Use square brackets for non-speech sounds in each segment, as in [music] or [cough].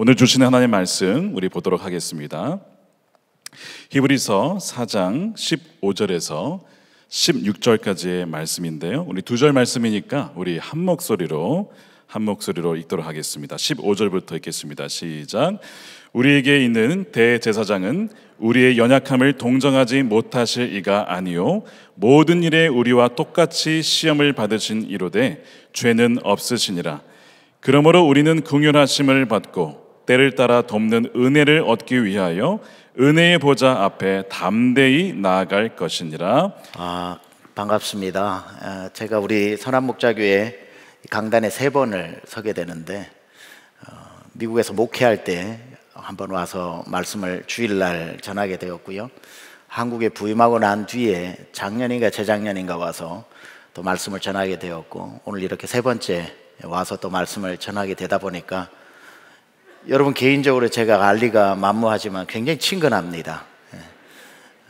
오늘 주신 하나님의 말씀 우리 보도록 하겠습니다. 히브리서 4장 15절에서 16절까지의 말씀인데요. 우리 두절 말씀이니까 우리 한 목소리로 한 목소리로 읽도록 하겠습니다. 15절부터 읽겠습니다. 시작. 우리에게 있는 대제사장은 우리의 연약함을 동정하지 못하실 이가 아니요 모든 일에 우리와 똑같이 시험을 받으신 이로되 죄는 없으시니라. 그러므로 우리는 긍휼하심을 받고 때를 따라 돕는 은혜를 얻기 위하여 은혜의 보좌 앞에 담대히 나아갈 것이니라. 아 반갑습니다. 아, 제가 우리 선한목자교회 강단에 세 번을 서게 되는데 어, 미국에서 목회할 때 한번 와서 말씀을 주일날 전하게 되었고요. 한국에 부임하고 난 뒤에 작년인가 재작년인가 와서 또 말씀을 전하게 되었고 오늘 이렇게 세 번째 와서 또 말씀을 전하게 되다 보니까 여러분 개인적으로 제가 알리가 만무하지만 굉장히 친근합니다. 예.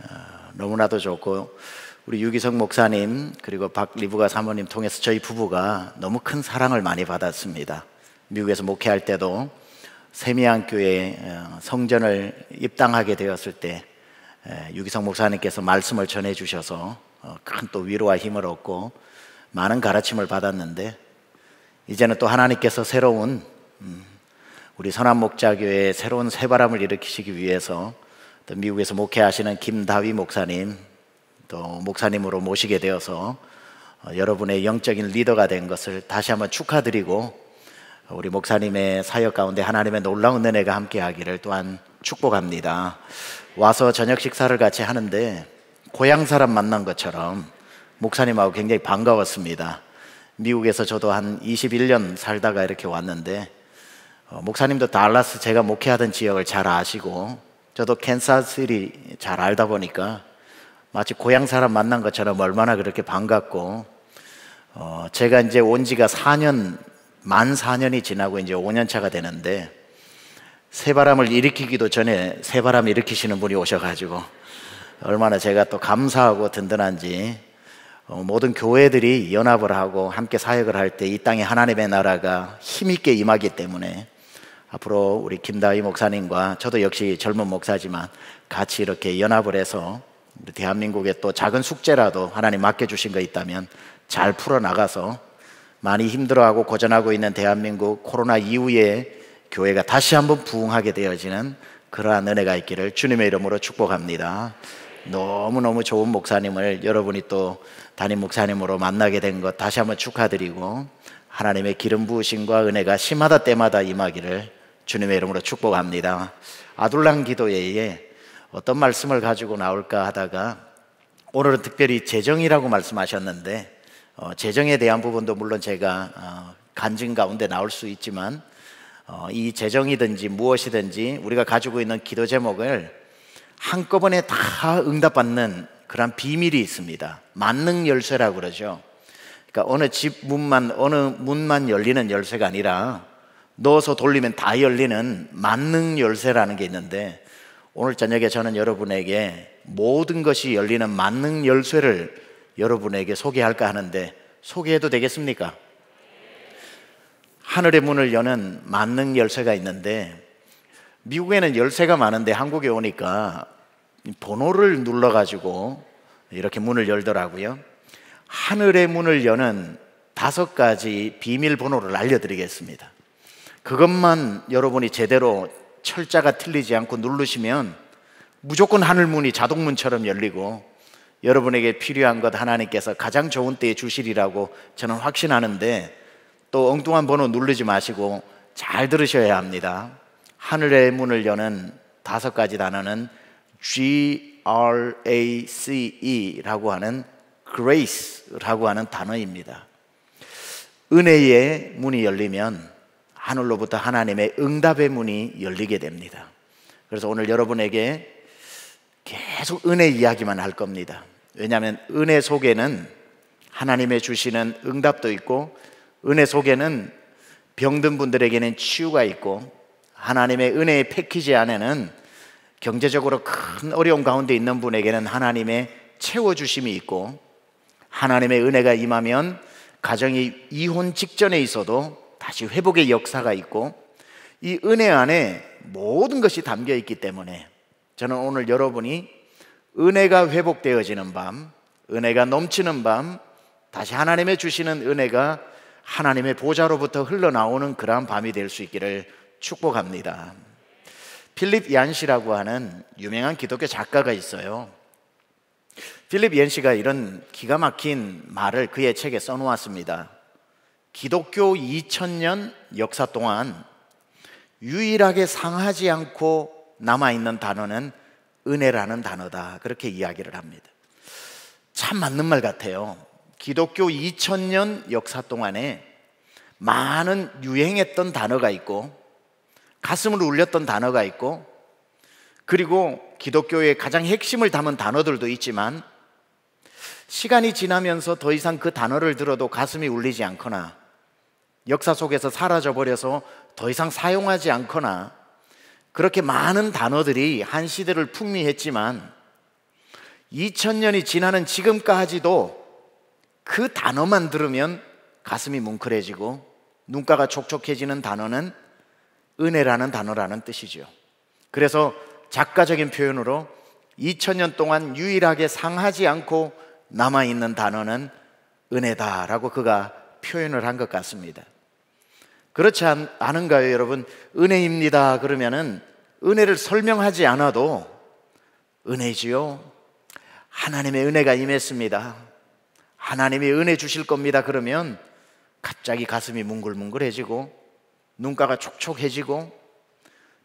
어, 너무나도 좋고 우리 유기성 목사님 그리고 박리부가 사모님 통해서 저희 부부가 너무 큰 사랑을 많이 받았습니다. 미국에서 목회할 때도 세미양 교회 어, 성전을 입당하게 되었을 때 유기성 목사님께서 말씀을 전해 주셔서 어, 큰또 위로와 힘을 얻고 많은 가르침을 받았는데 이제는 또 하나님께서 새로운 음, 우리 선한 목자교회에 새로운 새바람을 일으키시기 위해서 또 미국에서 목회하시는 김다위 목사님 또 목사님으로 모시게 되어서 어, 여러분의 영적인 리더가 된 것을 다시 한번 축하드리고 우리 목사님의 사역 가운데 하나님의 놀라운 은혜가 함께하기를 또한 축복합니다. 와서 저녁 식사를 같이 하는데 고향 사람 만난 것처럼 목사님하고 굉장히 반가웠습니다. 미국에서 저도 한 21년 살다가 이렇게 왔는데 어, 목사님도 달라스 제가 목회하던 지역을 잘 아시고 저도 캔사스리 잘 알다 보니까 마치 고향 사람 만난 것처럼 얼마나 그렇게 반갑고 어, 제가 이제 온 지가 4년 만 4년이 지나고 이제 5년 차가 되는데 새바람을 일으키기도 전에 새바람 일으키시는 분이 오셔가지고 얼마나 제가 또 감사하고 든든한지 어, 모든 교회들이 연합을 하고 함께 사역을 할 때 이 땅에 하나님의 나라가 힘있게 임하기 때문에 앞으로 우리 김다희 목사님과 저도 역시 젊은 목사지만 같이 이렇게 연합을 해서 대한민국의 또 작은 숙제라도 하나님 맡겨주신 거 있다면 잘 풀어나가서 많이 힘들어하고 고전하고 있는 대한민국 코로나 이후에 교회가 다시 한번 부흥하게 되어지는 그러한 은혜가 있기를 주님의 이름으로 축복합니다. 너무너무 좋은 목사님을 여러분이 또 담임 목사님으로 만나게 된 것 다시 한번 축하드리고 하나님의 기름 부으신과 은혜가 심하다 때마다 임하기를 주님의 이름으로 축복합니다. 아둘람 기도회에 어떤 말씀을 가지고 나올까 하다가 오늘은 특별히 재정이라고 말씀하셨는데 어, 재정에 대한 부분도 물론 제가 어, 간증 가운데 나올 수 있지만 어, 이 재정이든지 무엇이든지 우리가 가지고 있는 기도 제목을 한꺼번에 다 응답받는 그런 비밀이 있습니다. 만능 열쇠라고 그러죠. 그러니까 어느 집 문만 어느 문만 열리는 열쇠가 아니라 넣어서 돌리면 다 열리는 만능 열쇠라는 게 있는데 오늘 저녁에 저는 여러분에게 모든 것이 열리는 만능 열쇠를 여러분에게 소개할까 하는데 소개해도 되겠습니까? 하늘의 문을 여는 만능 열쇠가 있는데 미국에는 열쇠가 많은데 한국에 오니까 번호를 눌러 가지고 이렇게 문을 열더라고요. 하늘의 문을 여는 다섯 가지 비밀번호를 알려드리겠습니다. 그것만 여러분이 제대로 철자가 틀리지 않고 누르시면 무조건 하늘문이 자동문처럼 열리고 여러분에게 필요한 것 하나님께서 가장 좋은 때에 주시리라고 저는 확신하는데 또 엉뚱한 번호 누르지 마시고 잘 들으셔야 합니다. 하늘의 문을 여는 다섯 가지 단어는 G R A C E라고 하는 grace라고 하는 단어입니다. 은혜의 문이 열리면 하늘로부터 하나님의 응답의 문이 열리게 됩니다. 그래서 오늘 여러분에게 계속 은혜 이야기만 할 겁니다. 왜냐하면 은혜 속에는 하나님의 주시는 응답도 있고 은혜 속에는 병든 분들에게는 치유가 있고 하나님의 은혜의 패키지 안에는 경제적으로 큰 어려움 가운데 있는 분에게는 하나님의 채워주심이 있고 하나님의 은혜가 임하면 가정이 이혼 직전에 있어도 다시 회복의 역사가 있고 이 은혜 안에 모든 것이 담겨 있기 때문에 저는 오늘 여러분이 은혜가 회복되어지는 밤, 은혜가 넘치는 밤, 다시 하나님의 주시는 은혜가 하나님의 보좌로부터 흘러나오는 그러한 밤이 될 수 있기를 축복합니다. 필립 얀시라고 하는 유명한 기독교 작가가 있어요. 필립 얀시가 이런 기가 막힌 말을 그의 책에 써놓았습니다. 기독교 2000년 역사 동안 유일하게 상하지 않고 남아있는 단어는 은혜라는 단어다. 그렇게 이야기를 합니다. 참 맞는 말 같아요. 기독교 2000년 역사 동안에 많은 유행했던 단어가 있고 가슴을 울렸던 단어가 있고 그리고 기독교의 가장 핵심을 담은 단어들도 있지만 시간이 지나면서 더 이상 그 단어를 들어도 가슴이 울리지 않거나 역사 속에서 사라져버려서 더 이상 사용하지 않거나 그렇게 많은 단어들이 한 시대를 풍미했지만 2000년이 지나는 지금까지도 그 단어만 들으면 가슴이 뭉클해지고 눈가가 촉촉해지는 단어는 은혜라는 단어라는 뜻이죠. 그래서 작가적인 표현으로 2000년 동안 유일하게 상하지 않고 남아있는 단어는 은혜다라고 그가 표현을 한 것 같습니다. 그렇지 않, 은가요 여러분? 은혜입니다. 그러면은 은혜를 설명하지 않아도 은혜지요. 하나님의 은혜가 임했습니다. 하나님이 은혜 주실 겁니다. 그러면 갑자기 가슴이 뭉글뭉글해지고 눈가가 촉촉해지고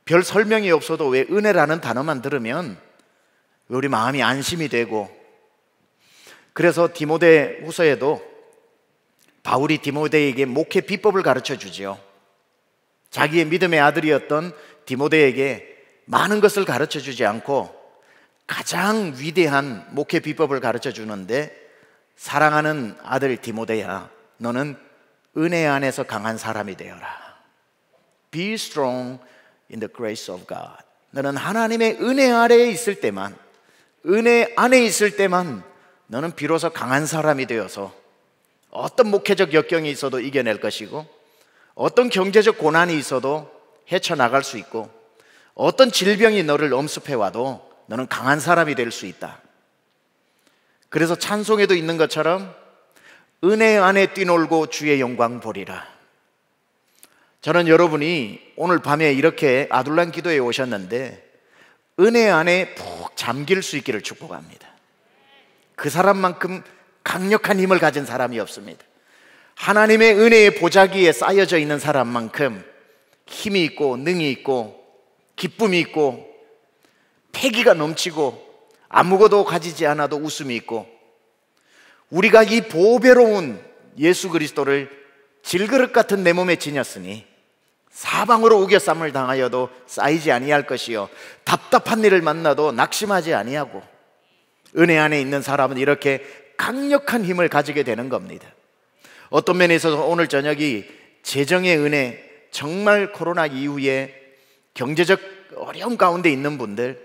별 설명이 없어도 왜 은혜라는 단어만 들으면 우리 마음이 안심이 되고 그래서 디모데 후서에도 바울이 디모데에게 목회 비법을 가르쳐 주지요. 자기의 믿음의 아들이었던 디모데에게 많은 것을 가르쳐 주지 않고 가장 위대한 목회 비법을 가르쳐 주는데 사랑하는 아들 디모데야, 너는 은혜 안에서 강한 사람이 되어라. Be strong in the grace of God. 너는 하나님의 은혜 아래에 있을 때만, 은혜 안에 있을 때만 너는 비로소 강한 사람이 되어서 어떤 목회적 역경이 있어도 이겨낼 것이고 어떤 경제적 고난이 있어도 헤쳐나갈 수 있고 어떤 질병이 너를 엄습해 와도 너는 강한 사람이 될 수 있다. 그래서 찬송에도 있는 것처럼 은혜 안에 뛰놀고 주의 영광 보리라. 저는 여러분이 오늘 밤에 이렇게 아둘란 기도에 오셨는데 은혜 안에 푹 잠길 수 있기를 축복합니다. 그 사람만큼 강력한 힘을 가진 사람이 없습니다. 하나님의 은혜의 보자기 에 쌓여져 있는 사람만큼 힘이 있고 능이 있고 기쁨이 있고 패기가 넘치고 아무것도 가지지 않아도 웃음이 있고 우리가 이 보배로운 예수 그리스도를 질그릇 같은 내 몸에 지녔으니 사방으로 우겨쌈을 당하여도 쌓이지 아니할 것이요 답답한 일을 만나도 낙심하지 아니하고 은혜 안에 있는 사람은 이렇게 강력한 힘을 가지게 되는 겁니다. 어떤 면에 있어서 오늘 저녁이 재정의 은혜, 정말 코로나 이후에 경제적 어려움 가운데 있는 분들,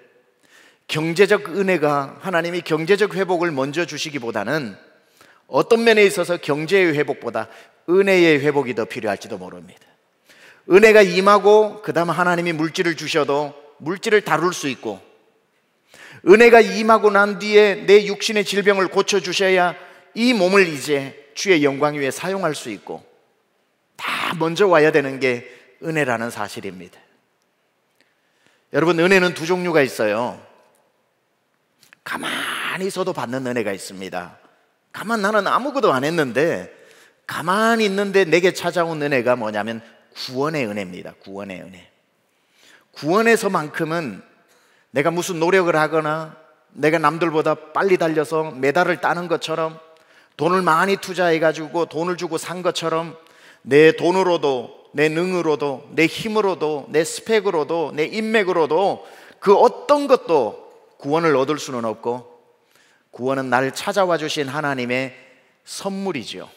경제적 은혜가 하나님이 경제적 회복을 먼저 주시기보다는 어떤 면에 있어서 경제의 회복보다 은혜의 회복이 더 필요할지도 모릅니다. 은혜가 임하고 그다음 하나님이 물질을 주셔도 물질을 다룰 수 있고 은혜가 임하고 난 뒤에 내 육신의 질병을 고쳐주셔야 이 몸을 이제 주의 영광 위에 사용할 수 있고 다 먼저 와야 되는 게 은혜라는 사실입니다. 여러분, 은혜는 두 종류가 있어요. 가만히 있도 받는 은혜가 있습니다. 가만 나는 아무것도 안 했는데 가만히 있는데 내게 찾아온 은혜가 뭐냐면 구원의 은혜입니다. 구원의 은혜. 구원에서만큼은 내가 무슨 노력을 하거나 내가 남들보다 빨리 달려서 메달을 따는 것처럼 돈을 많이 투자해가지고 돈을 주고 산 것처럼 내 돈으로도 내 능으로도 내 힘으로도 내 스펙으로도 내 인맥으로도 그 어떤 것도 구원을 얻을 수는 없고 구원은 나를 찾아와 주신 하나님의 선물이지요.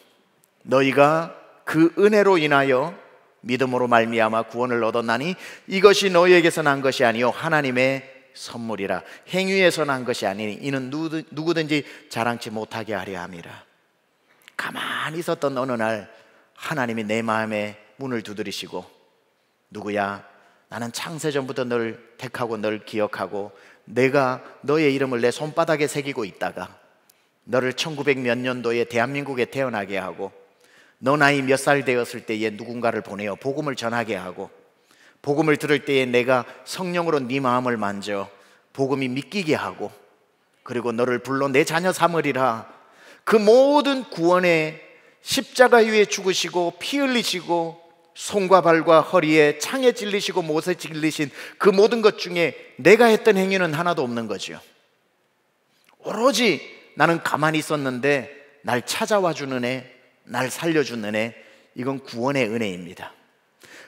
너희가 그 은혜로 인하여 믿음으로 말미암아 구원을 얻었나니 이것이 너희에게서 난 것이 아니요 하나님의 선물이라 행위에서 난 것이 아니니 이는 누구든지 자랑치 못하게 하려 함이라 가만히 있었던 어느 날 하나님이 내 마음에 문을 두드리시고 누구야 나는 창세전부터 널 택하고 널 기억하고 내가 너의 이름을 내 손바닥에 새기고 있다가 너를 1900몇 년도에 대한민국에 태어나게 하고 너 나이 몇 살 되었을 때에 누군가를 보내어 복음을 전하게 하고 복음을 들을 때에 내가 성령으로 네 마음을 만져 복음이 믿기게 하고 그리고 너를 불러 내 자녀 삼으리라 그 모든 구원의 십자가 위에 죽으시고 피 흘리시고 손과 발과 허리에 창에 찔리시고 못에 찔리신 그 모든 것 중에 내가 했던 행위는 하나도 없는 거지요 오로지 나는 가만히 있었는데 날 찾아와 주는 애, 날 살려주는 애 이건 구원의 은혜입니다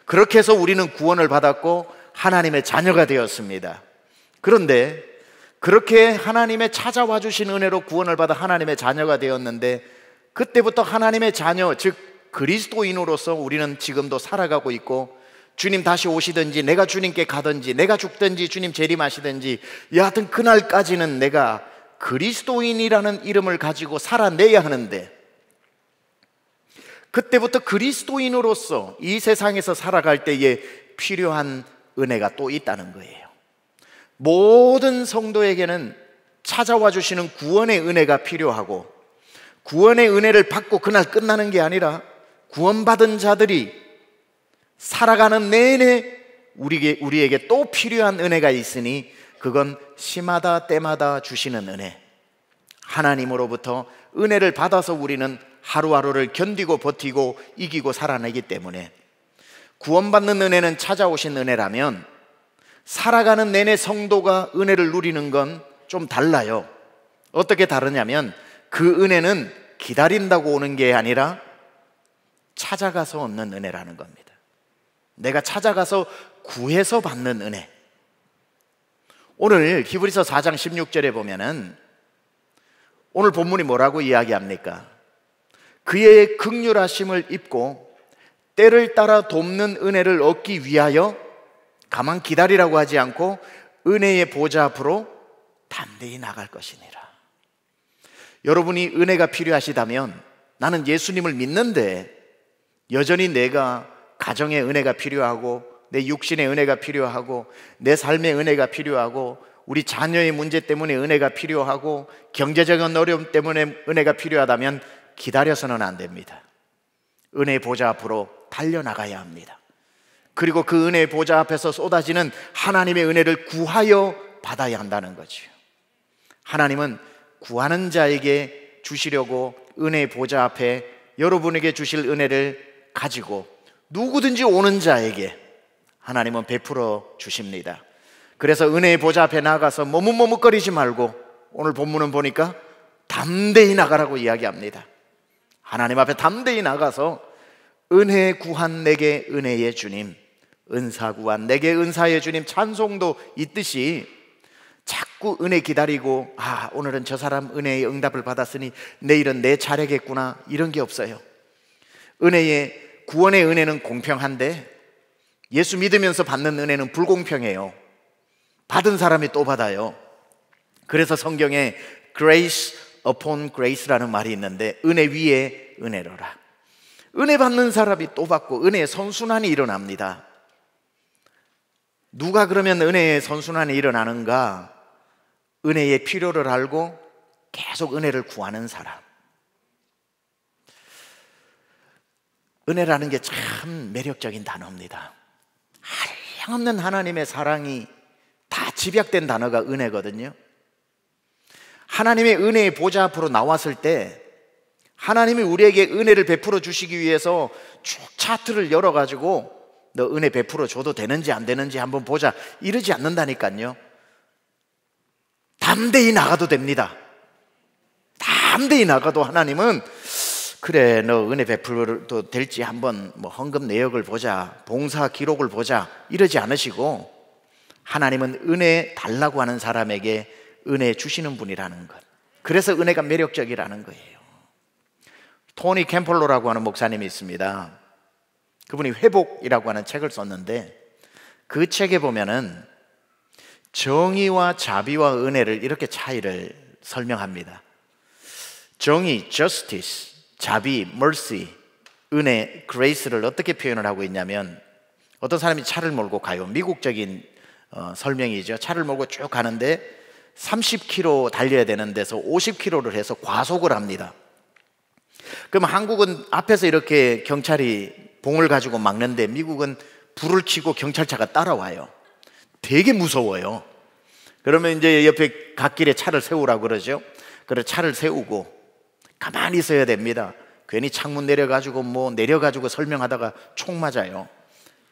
그렇게 해서 우리는 구원을 받았고 하나님의 자녀가 되었습니다. 그런데 그렇게 하나님의 찾아와 주신 은혜로 구원을 받아 하나님의 자녀가 되었는데 그때부터 하나님의 자녀, 즉 그리스도인으로서 우리는 지금도 살아가고 있고 주님 다시 오시든지 내가 주님께 가든지 내가 죽든지 주님 재림하시든지 여하튼 그날까지는 내가 그리스도인이라는 이름을 가지고 살아내야 하는데 그때부터 그리스도인으로서 이 세상에서 살아갈 때에 필요한 은혜가 또 있다는 거예요. 모든 성도에게는 찾아와 주시는 구원의 은혜가 필요하고 구원의 은혜를 받고 그날 끝나는 게 아니라 구원받은 자들이 살아가는 내내 우리에게, 우리에게 또 필요한 은혜가 있으니 그건 시마다 때마다 주시는 은혜. 하나님으로부터 은혜를 받아서 우리는 하루하루를 견디고 버티고 이기고 살아내기 때문에 구원받는 은혜는 찾아오신 은혜라면 살아가는 내내 성도가 은혜를 누리는 건 좀 달라요. 어떻게 다르냐면 그 은혜는 기다린다고 오는 게 아니라 찾아가서 얻는 은혜라는 겁니다. 내가 찾아가서 구해서 받는 은혜. 오늘 히브리서 4장 16절에 보면은 오늘 본문이 뭐라고 이야기합니까? 그의 극률하심을 입고 때를 따라 돕는 은혜를 얻기 위하여 가만 기다리라고 하지 않고 은혜의 보좌 앞으로 담대히 나갈 것이니라. 여러분이 은혜가 필요하시다면 나는 예수님을 믿는데 여전히 내가 가정의 은혜가 필요하고 내 육신의 은혜가 필요하고 내 삶의 은혜가 필요하고 우리 자녀의 문제 때문에 은혜가 필요하고 경제적인 어려움 때문에 은혜가 필요하다면 기다려서는 안 됩니다. 은혜 보좌 앞으로 달려나가야 합니다. 그리고 그 은혜 보좌 앞에서 쏟아지는 하나님의 은혜를 구하여 받아야 한다는 거지 하나님은 구하는 자에게 주시려고 은혜 보좌 앞에 여러분에게 주실 은혜를 가지고 누구든지 오는 자에게 하나님은 베풀어 주십니다. 그래서 은혜의 보좌 앞에 나가서 머뭇머뭇거리지 말고 오늘 본문은 보니까 담대히 나가라고 이야기합니다. 하나님 앞에 담대히 나가서 은혜 구한 내게 은혜의 주님, 은사 구한 내게 은사의 주님 찬송도 있듯이 자꾸 은혜 기다리고 아, 오늘은 저 사람 은혜의 응답을 받았으니 내일은 내 차례겠구나 이런 게 없어요. 은혜의 구원의 은혜는 공평한데 예수 믿으면서 받는 은혜는 불공평해요. 받은 사람이 또 받아요. 그래서 성경에 grace upon grace라는 말이 있는데 은혜 위에 은혜로라. 은혜 받는 사람이 또 받고 은혜의 선순환이 일어납니다. 누가 그러면 은혜의 선순환이 일어나는가? 은혜의 필요를 알고 계속 은혜를 구하는 사람. 은혜라는 게 참 매력적인 단어입니다. 한량없는 하나님의 사랑이 다 집약된 단어가 은혜거든요. 하나님의 은혜의 보좌 앞으로 나왔을 때 하나님이 우리에게 은혜를 베풀어 주시기 위해서 쭉 차트를 열어 가지고 너 은혜 베풀어 줘도 되는지 안 되는지 한번 보자 이러지 않는다니까요. 담대히 나가도 됩니다. 담대히 나가도 하나님은 그래 너 은혜 베풀어도 될지 한번 뭐 헌금 내역을 보자 봉사 기록을 보자 이러지 않으시고 하나님은 은혜 달라고 하는 사람에게 은혜 주시는 분이라는 것. 그래서 은혜가 매력적이라는 거예요. 토니 캠폴로라고 하는 목사님이 있습니다. 그분이 회복이라고 하는 책을 썼는데 그 책에 보면은 정의와 자비와 은혜를 이렇게 차이를 설명합니다. 정의, justice, 자비, mercy, 은혜, grace를 어떻게 표현을 하고 있냐면 어떤 사람이 차를 몰고 가요. 미국적인 어, 설명이죠. 차를 몰고 쭉 가는데 30km 달려야 되는 데서 50km를 해서 과속을 합니다. 그럼 한국은 앞에서 이렇게 경찰이 봉을 가지고 막는데 미국은 불을 켜고 경찰차가 따라와요. 되게 무서워요. 그러면 이제 옆에 갓길에 차를 세우라고 그러죠. 그래 차를 세우고 가만히 있어야 됩니다. 괜히 창문 내려가지고 뭐 내려가지고 설명하다가 총 맞아요.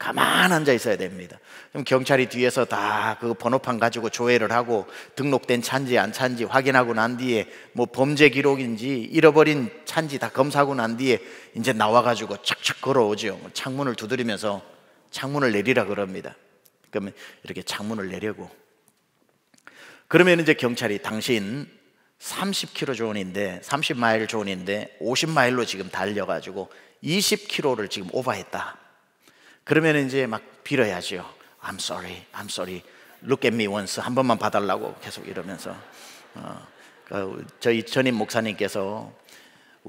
가만 앉아 있어야 됩니다. 그럼 경찰이 뒤에서 다 그 번호판 가지고 조회를 하고 등록된 찬지 안 찬지 확인하고 난 뒤에 뭐 범죄 기록인지 잃어버린 찬지 다 검사하고 난 뒤에 이제 나와가지고 착착 걸어오죠. 뭐 창문을 두드리면서 창문을 내리라 그럽니다. 그러면 이렇게 창문을 내려고. 그러면 이제 경찰이 당신 30km 존인데 30마일 존인데 50마일로 지금 달려가지고 20km를 지금 오버했다. 그러면 이제 막 빌어야죠. I'm sorry, I'm sorry. Look at me once. 한 번만 봐달라고 계속 이러면서. 어, 그 저희 전임 목사님께서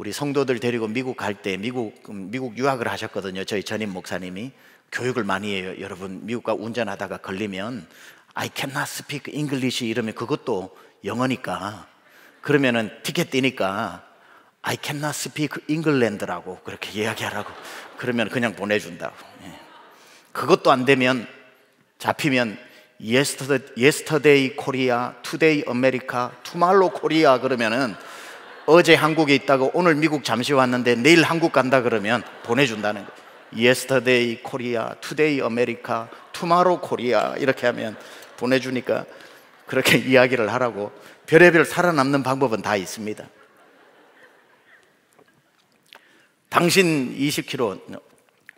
우리 성도들 데리고 미국 갈 때 미국 미국 유학을 하셨거든요. 저희 전임 목사님이 교육을 많이 해요. 여러분 미국과 운전하다가 걸리면 I cannot speak English 이러면 그것도 영어니까 그러면은 티켓 떼니까 I cannot speak England라고 그렇게 이야기하라고 그러면 그냥 보내준다고 그것도 안 되면 잡히면 yesterday 코리아, 투데이 a 아메리카, 투말로 코리아 그러면은 어제 한국에 있다가 오늘 미국 잠시 왔는데 내일 한국 간다 그러면 보내준다는 거예요. 예스터데이 코리아, 투데이 a 아메리카, 투 o 로 코리아 이렇게 하면 보내주니까 그렇게 [laughs] 이야기를 하라고 별의별 살아남는 방법은 다 있습니다. 당신 20kg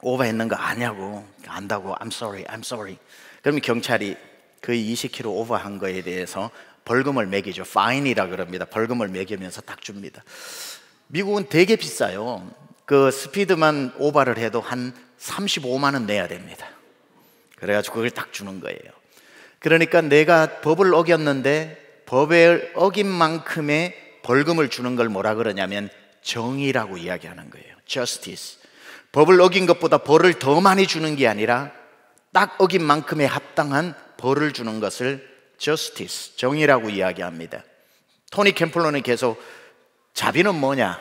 오버했는 거 아냐고 안다고 I'm sorry, I'm sorry. 그러면 경찰이 그 20km 오버한 거에 대해서 벌금을 매기죠. 파인이라 그럽니다. 벌금을 매기면서 딱 줍니다. 미국은 되게 비싸요. 그 스피드만 오버를 해도 한 35만 원 내야 됩니다. 그래가지고 그걸 딱 주는 거예요. 그러니까 내가 법을 어겼는데 법에 어긴 만큼의 벌금을 주는 걸 뭐라 그러냐면 정의라고 이야기하는 거예요. justice. 법을 어긴 것보다 벌을 더 많이 주는 게 아니라 딱 어긴 만큼에 합당한 벌을 주는 것을 justice, 정의라고 이야기합니다. 토니 캠플러는 계속 자비는 뭐냐?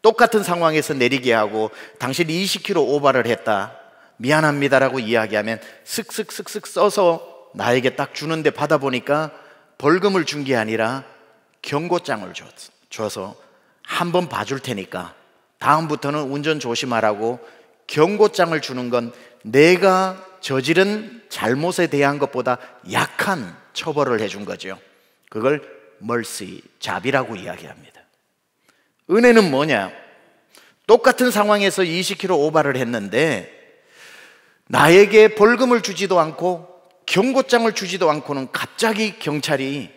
똑같은 상황에서 내리게 하고 당신이 20km 오바를 했다. 미안합니다라고 이야기하면 슥슥슥슥 써서 나에게 딱 주는데 받아보니까 벌금을 준 게 아니라 경고장을 줘서 한 번 봐줄 테니까 다음부터는 운전 조심하라고 경고장을 주는 건 내가 저지른 잘못에 대한 것보다 약한 처벌을 해준 거죠. 그걸 멀시, 잡이라고 이야기합니다. 은혜는 뭐냐? 똑같은 상황에서 20km 오바를 했는데 나에게 벌금을 주지도 않고 경고장을 주지도 않고는 갑자기 경찰이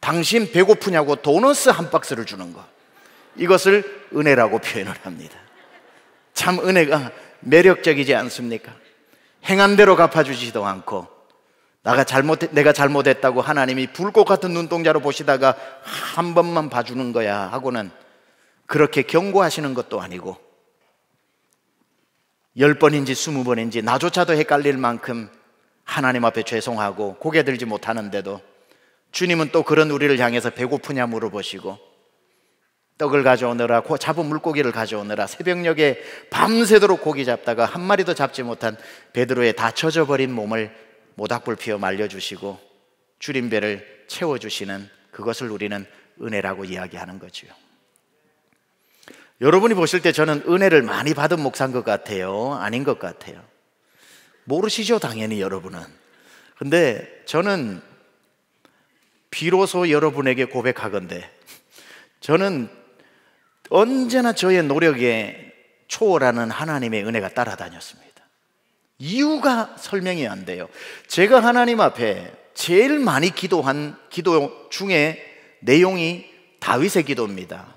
당신 배고프냐고 도너스 한 박스를 주는 거. 이것을 은혜라고 표현을 합니다. 참 은혜가 매력적이지 않습니까? 행한 대로 갚아주지도 않고 내가 잘못 내가 잘못했다고 하나님이 불꽃 같은 눈동자로 보시다가 한 번만 봐주는 거야 하고는 그렇게 경고하시는 것도 아니고 열 번인지 스무 번인지 나조차도 헷갈릴 만큼 하나님 앞에 죄송하고 고개 들지 못하는데도 주님은 또 그런 우리를 향해서 배고프냐 물어보시고 떡을 가져오느라 잡은 물고기를 가져오느라 새벽녘에 밤새도록 고기 잡다가 한 마리도 잡지 못한 베드로의 다쳐져 버린 몸을 모닥불 피워 말려주시고 줄인 배를 채워주시는 그것을 우리는 은혜라고 이야기하는 거지요. 여러분이 보실 때 저는 은혜를 많이 받은 목사인 것 같아요. 아닌 것 같아요. 모르시죠, 당연히 여러분은. 근데 저는 비로소 여러분에게 고백하건데 저는 언제나 저의 노력에 초월하는 하나님의 은혜가 따라다녔습니다. 이유가 설명이 안 돼요. 제가 하나님 앞에 제일 많이 기도한 기도 중에 내용이 다윗의 기도입니다.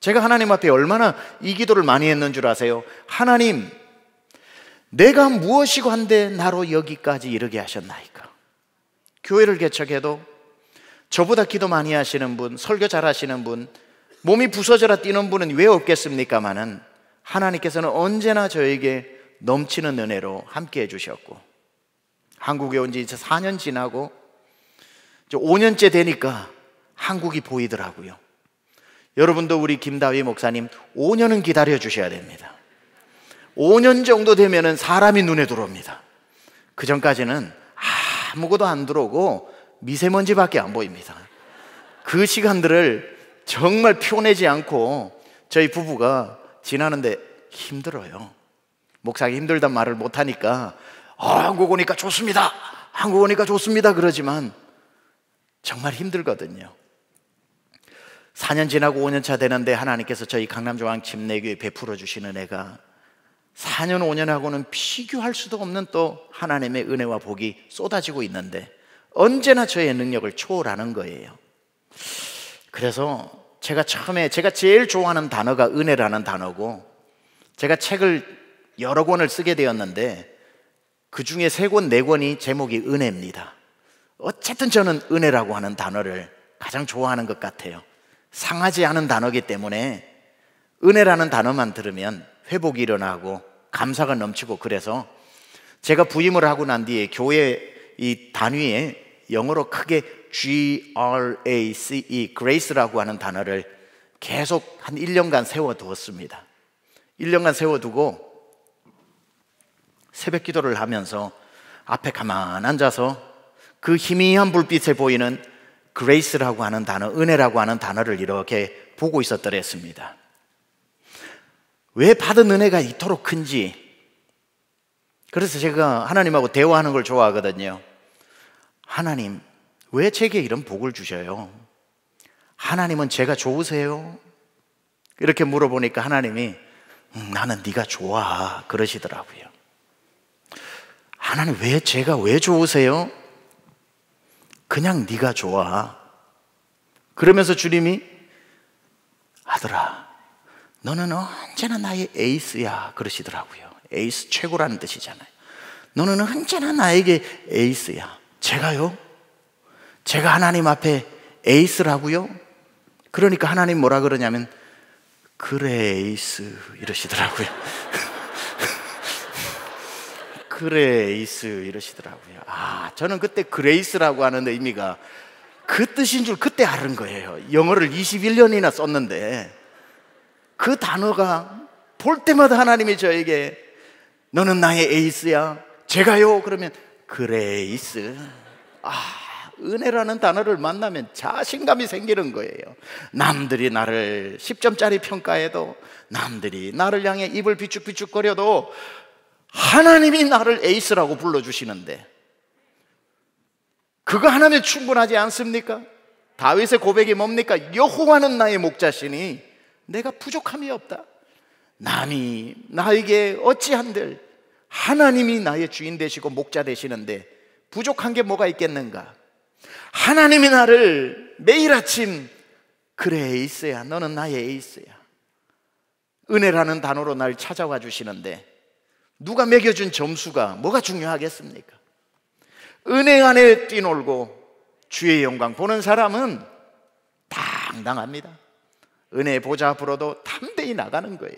제가 하나님 앞에 얼마나 이 기도를 많이 했는 줄 아세요? 하나님, 내가 무엇이고 한데 나로 여기까지 이르게 하셨나이까? 교회를 개척해도 저보다 기도 많이 하시는 분, 설교 잘 하시는 분, 몸이 부서져라 뛰는 분은 왜 없겠습니까만은 하나님께서는 언제나 저에게 넘치는 은혜로 함께 해주셨고 한국에 온 지 이제 4년 지나고 5년째 되니까 한국이 보이더라고요. 여러분도 우리 김다위 목사님 5년은 기다려 주셔야 됩니다. 5년 정도 되면은 사람이 눈에 들어옵니다. 그 전까지는 아무것도 안 들어오고 미세먼지밖에 안 보입니다. 그 시간들을 정말 피곤하지 않고 저희 부부가 지나는데 힘들어요. 목사가 힘들단 말을 못하니까 어, 한국 오니까 좋습니다. 한국 오니까 좋습니다. 그러지만 정말 힘들거든요. 4년 지나고 5년 차 되는데 하나님께서 저희 강남중앙 침내교회 베풀어 주시는 애가 4년, 5년하고는 비교할 수도 없는 또 하나님의 은혜와 복이 쏟아지고 있는데 언제나 저의 능력을 초월하는 거예요. 그래서 제가 처음에 제가 제일 좋아하는 단어가 은혜라는 단어고 제가 책을 여러 권을 쓰게 되었는데 그 중에 세 권, 네 권이 제목이 은혜입니다. 어쨌든 저는 은혜라고 하는 단어를 가장 좋아하는 것 같아요. 상하지 않은 단어기 때문에 은혜라는 단어만 들으면 회복이 일어나고 감사가 넘치고 그래서 제가 부임을 하고 난 뒤에 교회 이 단위에 영어로 크게 G-R-A-C-E, grace라고 하는 단어를 계속 한 1년간 세워두었습니다. 1년간 세워두고 새벽 기도를 하면서 앞에 가만 앉아서 그 희미한 불빛에 보이는 grace라고 하는 단어, 은혜라고 하는 단어를 이렇게 보고 있었더랬습니다. 왜 받은 은혜가 이토록 큰지. 그래서 제가 하나님하고 대화하는 걸 좋아하거든요. 하나님, 왜 제게 이런 복을 주셔요? 하나님은 제가 좋으세요? 이렇게 물어보니까 하나님이 음, 나는 네가 좋아 그러시더라고요. 하나님 왜 제가 왜 좋으세요? 그냥 네가 좋아. 그러면서 주님이 아들아 너는 언제나 나의 에이스야 그러시더라고요. 에이스 최고라는 뜻이잖아요. 너는 언제나 나에게 에이스야. 제가요? 제가 하나님 앞에 에이스라고요? 그러니까 하나님 뭐라 그러냐면 그래 에이스 이러시더라고요. [laughs] 그레이스 이러시더라고요. 아, 저는 그때 그레이스라고 하는 의미가 그 뜻인 줄 그때 알은 거예요. 영어를 21년이나 썼는데 그 단어가 볼 때마다 하나님이 저에게 너는 나의 에이스야. 제가요? 그러면 그레이스. 아. 은혜라는 단어를 만나면 자신감이 생기는 거예요. 남들이 나를 10점짜리 평가해도 남들이 나를 향해 입을 비축비축거려도 하나님이 나를 에이스라고 불러주시는데 그거 하나면 충분하지 않습니까? 다윗의 고백이 뭡니까? 여호와는 나의 목자시니 내가 부족함이 없다. 남이 나에게 어찌한들 하나님이 나의 주인 되시고 목자 되시는데 부족한 게 뭐가 있겠는가? 하나님이 나를 매일 아침 그래 에이스야 너는 나의 에이스야 은혜라는 단어로 날 찾아와 주시는데 누가 매겨준 점수가 뭐가 중요하겠습니까? 은혜 안에 뛰놀고 주의 영광 보는 사람은 당당합니다 은혜 보좌 앞으로도 담대히 나가는 거예요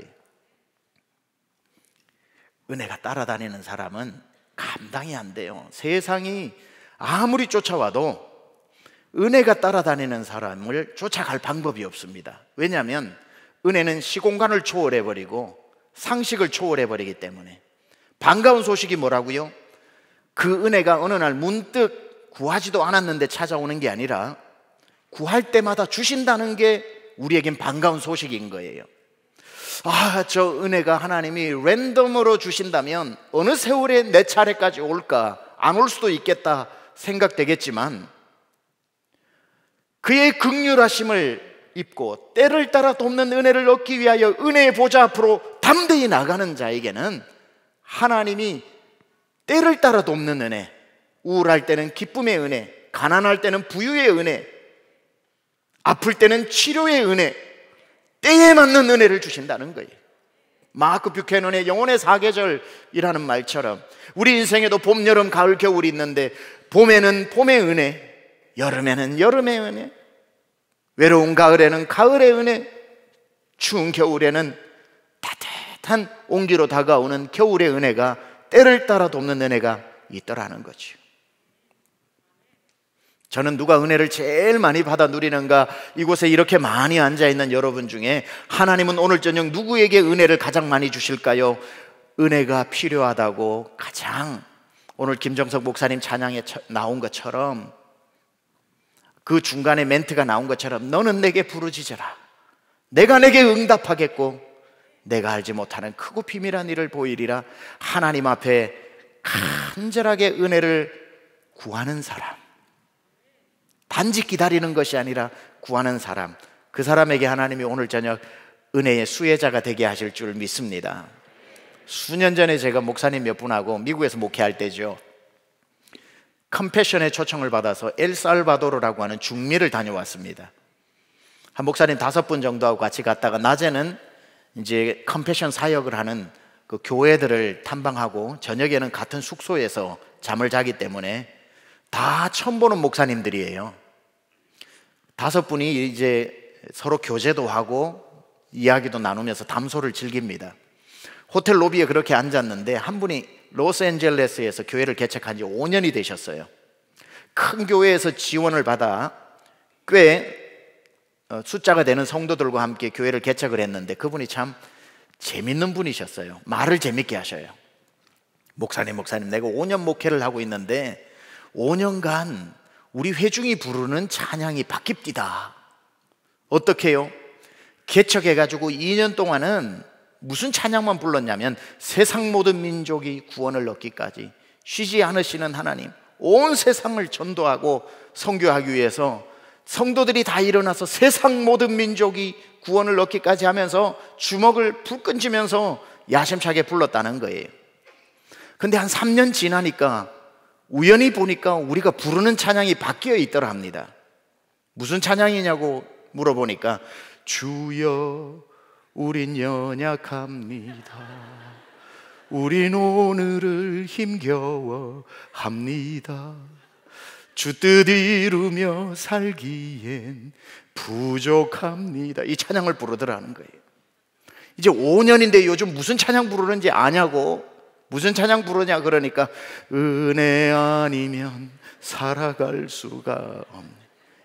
은혜가 따라다니는 사람은 감당이 안 돼요 세상이 아무리 쫓아와도 은혜가 따라다니는 사람을 쫓아갈 방법이 없습니다. 왜냐하면 은혜는 시공간을 초월해버리고 상식을 초월해버리기 때문에 반가운 소식이 뭐라고요? 그 은혜가 어느 날 문득 구하지도 않았는데 찾아오는 게 아니라 구할 때마다 주신다는 게 우리에겐 반가운 소식인 거예요. 아, 저 은혜가 하나님이 랜덤으로 주신다면 어느 세월에 내 차례까지 올까? 안 올 수도 있겠다 생각되겠지만 그의 극률하심을 입고 때를 따라 돕는 은혜를 얻기 위하여 은혜의 보좌 앞으로 담대히 나가는 자에게는 하나님이 때를 따라 돕는 은혜, 우울할 때는 기쁨의 은혜, 가난할 때는 부유의 은혜, 아플 때는 치료의 은혜, 때에 맞는 은혜를 주신다는 거예요. 마크 뷰캐논의 영혼의 사계절이라는 말처럼 우리 인생에도 봄, 여름, 가을, 겨울이 있는데 봄에는 봄의 은혜, 여름에는 여름의 은혜, 외로운 가을에는 가을의 은혜, 추운 겨울에는 따뜻한 온기로 다가오는 겨울의 은혜가 때를 따라 돕는 은혜가 있더라는 거죠. 저는 누가 은혜를 제일 많이 받아 누리는가 이곳에 이렇게 많이 앉아 있는 여러분 중에 하나님은 오늘 저녁 누구에게 은혜를 가장 많이 주실까요? 은혜가 필요하다고 가장 오늘 김정석 목사님 찬양에 나온 것처럼 그 중간에 멘트가 나온 것처럼 너는 내게 부르짖으라 내가 내게 응답하겠고 내가 알지 못하는 크고 비밀한 일을 보이리라 하나님 앞에 간절하게 은혜를 구하는 사람 단지 기다리는 것이 아니라 구하는 사람, 그 사람에게 하나님이 오늘 저녁 은혜의 수혜자가 되게 하실 줄 믿습니다. 수년 전에 제가 목사님 몇 분하고 미국에서 목회할 때죠. 컴패션의 초청을 받아서 엘살바도르라고 하는 중미를 다녀왔습니다. 한 목사님 다섯 분 정도하고 같이 갔다가 낮에는 이제 컴패션 사역을 하는 그 교회들을 탐방하고 저녁에는 같은 숙소에서 잠을 자기 때문에 다 처음 보는 목사님들이에요. 다섯 분이 이제 서로 교제도 하고 이야기도 나누면서 담소를 즐깁니다. 호텔 로비에 그렇게 앉았는데 한 분이 로스앤젤레스에서 교회를 개척한 지 5년이 되셨어요. 큰 교회에서 지원을 받아 꽤 어, 숫자가 되는 성도들과 함께 교회를 개척을 했는데 그분이 참 재밌는 분이셨어요. 말을 재밌게 하셔요. 목사님, 목사님, 내가 5년 목회를 하고 있는데 5년간 우리 회중이 부르는 찬양이 바뀝디다. 어떻게요? 개척해가지고 2년 동안은 무슨 찬양만 불렀냐면 세상 모든 민족이 구원을 얻기까지 쉬지 않으시는 하나님, 온 세상을 전도하고 성교하기 위해서 성도들이 다 일어나서 세상 모든 민족이 구원을 얻기까지 하면서 주먹을 불끈 쥐면서 야심차게 불렀다는 거예요. 근데 한 3년 지나니까 우연히 보니까 우리가 부르는 찬양이 바뀌어 있더라 합니다. 무슨 찬양이냐고 물어보니까 주여 우린 연약합니다. 우린 오늘을 힘겨워합니다. 주 뜻 이루며 살기엔 부족합니다. 이 찬양을 부르더라는 거예요. 이제 5년인데 요즘 무슨 찬양 부르는지 아냐고 무슨 찬양 부르냐 그러니까 은혜 아니면 살아갈 수가 없네.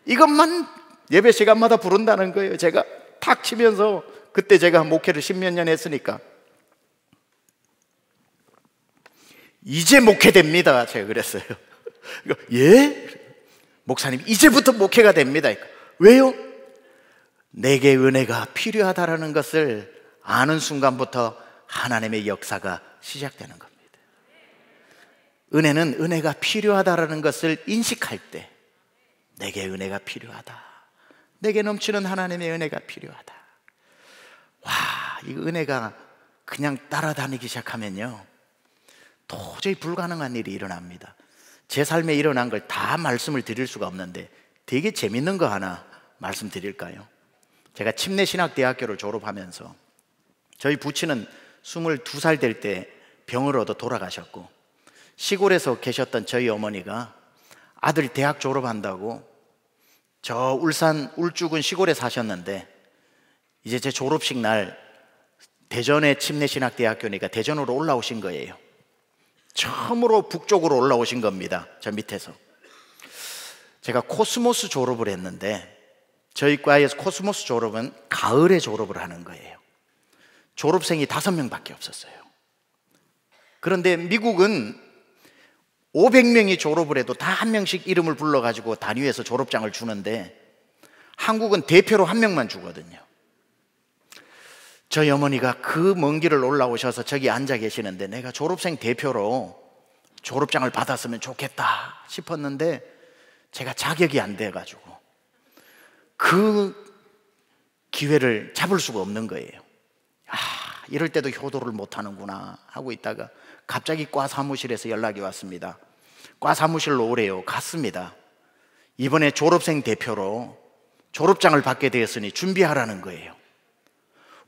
이것만 예배 시간마다 부른다는 거예요. 제가 탁 치면서 그때 제가 목회를 십몇 년 했으니까 이제 목회됩니다. 제가 그랬어요. [laughs] 예? 목사님 이제부터 목회가 됩니다. 왜요? 내게 은혜가 필요하다라는 것을 아는 순간부터 하나님의 역사가 시작되는 겁니다. 은혜는 은혜가 필요하다라는 것을 인식할 때 내게 은혜가 필요하다. 내게 넘치는 하나님의 은혜가 필요하다. 와, 이 은혜가 그냥 따라다니기 시작하면요. 도저히 불가능한 일이 일어납니다. 제 삶에 일어난 걸 다 말씀을 드릴 수가 없는데 되게 재밌는 거 하나 말씀드릴까요? 제가 침례신학대학교를 졸업하면서 저희 부친은 22살 될 때 병을 얻어 돌아가셨고 시골에서 계셨던 저희 어머니가 아들 대학 졸업한다고 저 울산 울주군 시골에 사셨는데 이제 제 졸업식 날 대전의 침례신학대학교니까 대전으로 올라오신 거예요. 처음으로 북쪽으로 올라오신 겁니다. 저 밑에서. 제가 코스모스 졸업을 했는데 저희 과에서 코스모스 졸업은 가을에 졸업을 하는 거예요. 졸업생이 다섯 명밖에 없었어요. 그런데 미국은 500명이 졸업을 해도 다 한 명씩 이름을 불러가지고 단위에서 졸업장을 주는데 한국은 대표로 한 명만 주거든요. 저희 어머니가 그 먼 길을 올라오셔서 저기 앉아 계시는데 내가 졸업생 대표로 졸업장을 받았으면 좋겠다 싶었는데 제가 자격이 안 돼가지고 그 기회를 잡을 수가 없는 거예요. 이럴 때도 효도를 못하는구나 하고 있다가 갑자기 과 사무실에서 연락이 왔습니다. 과 사무실로 오래요. 갔습니다. 이번에 졸업생 대표로 졸업장을 받게 되었으니 준비하라는 거예요.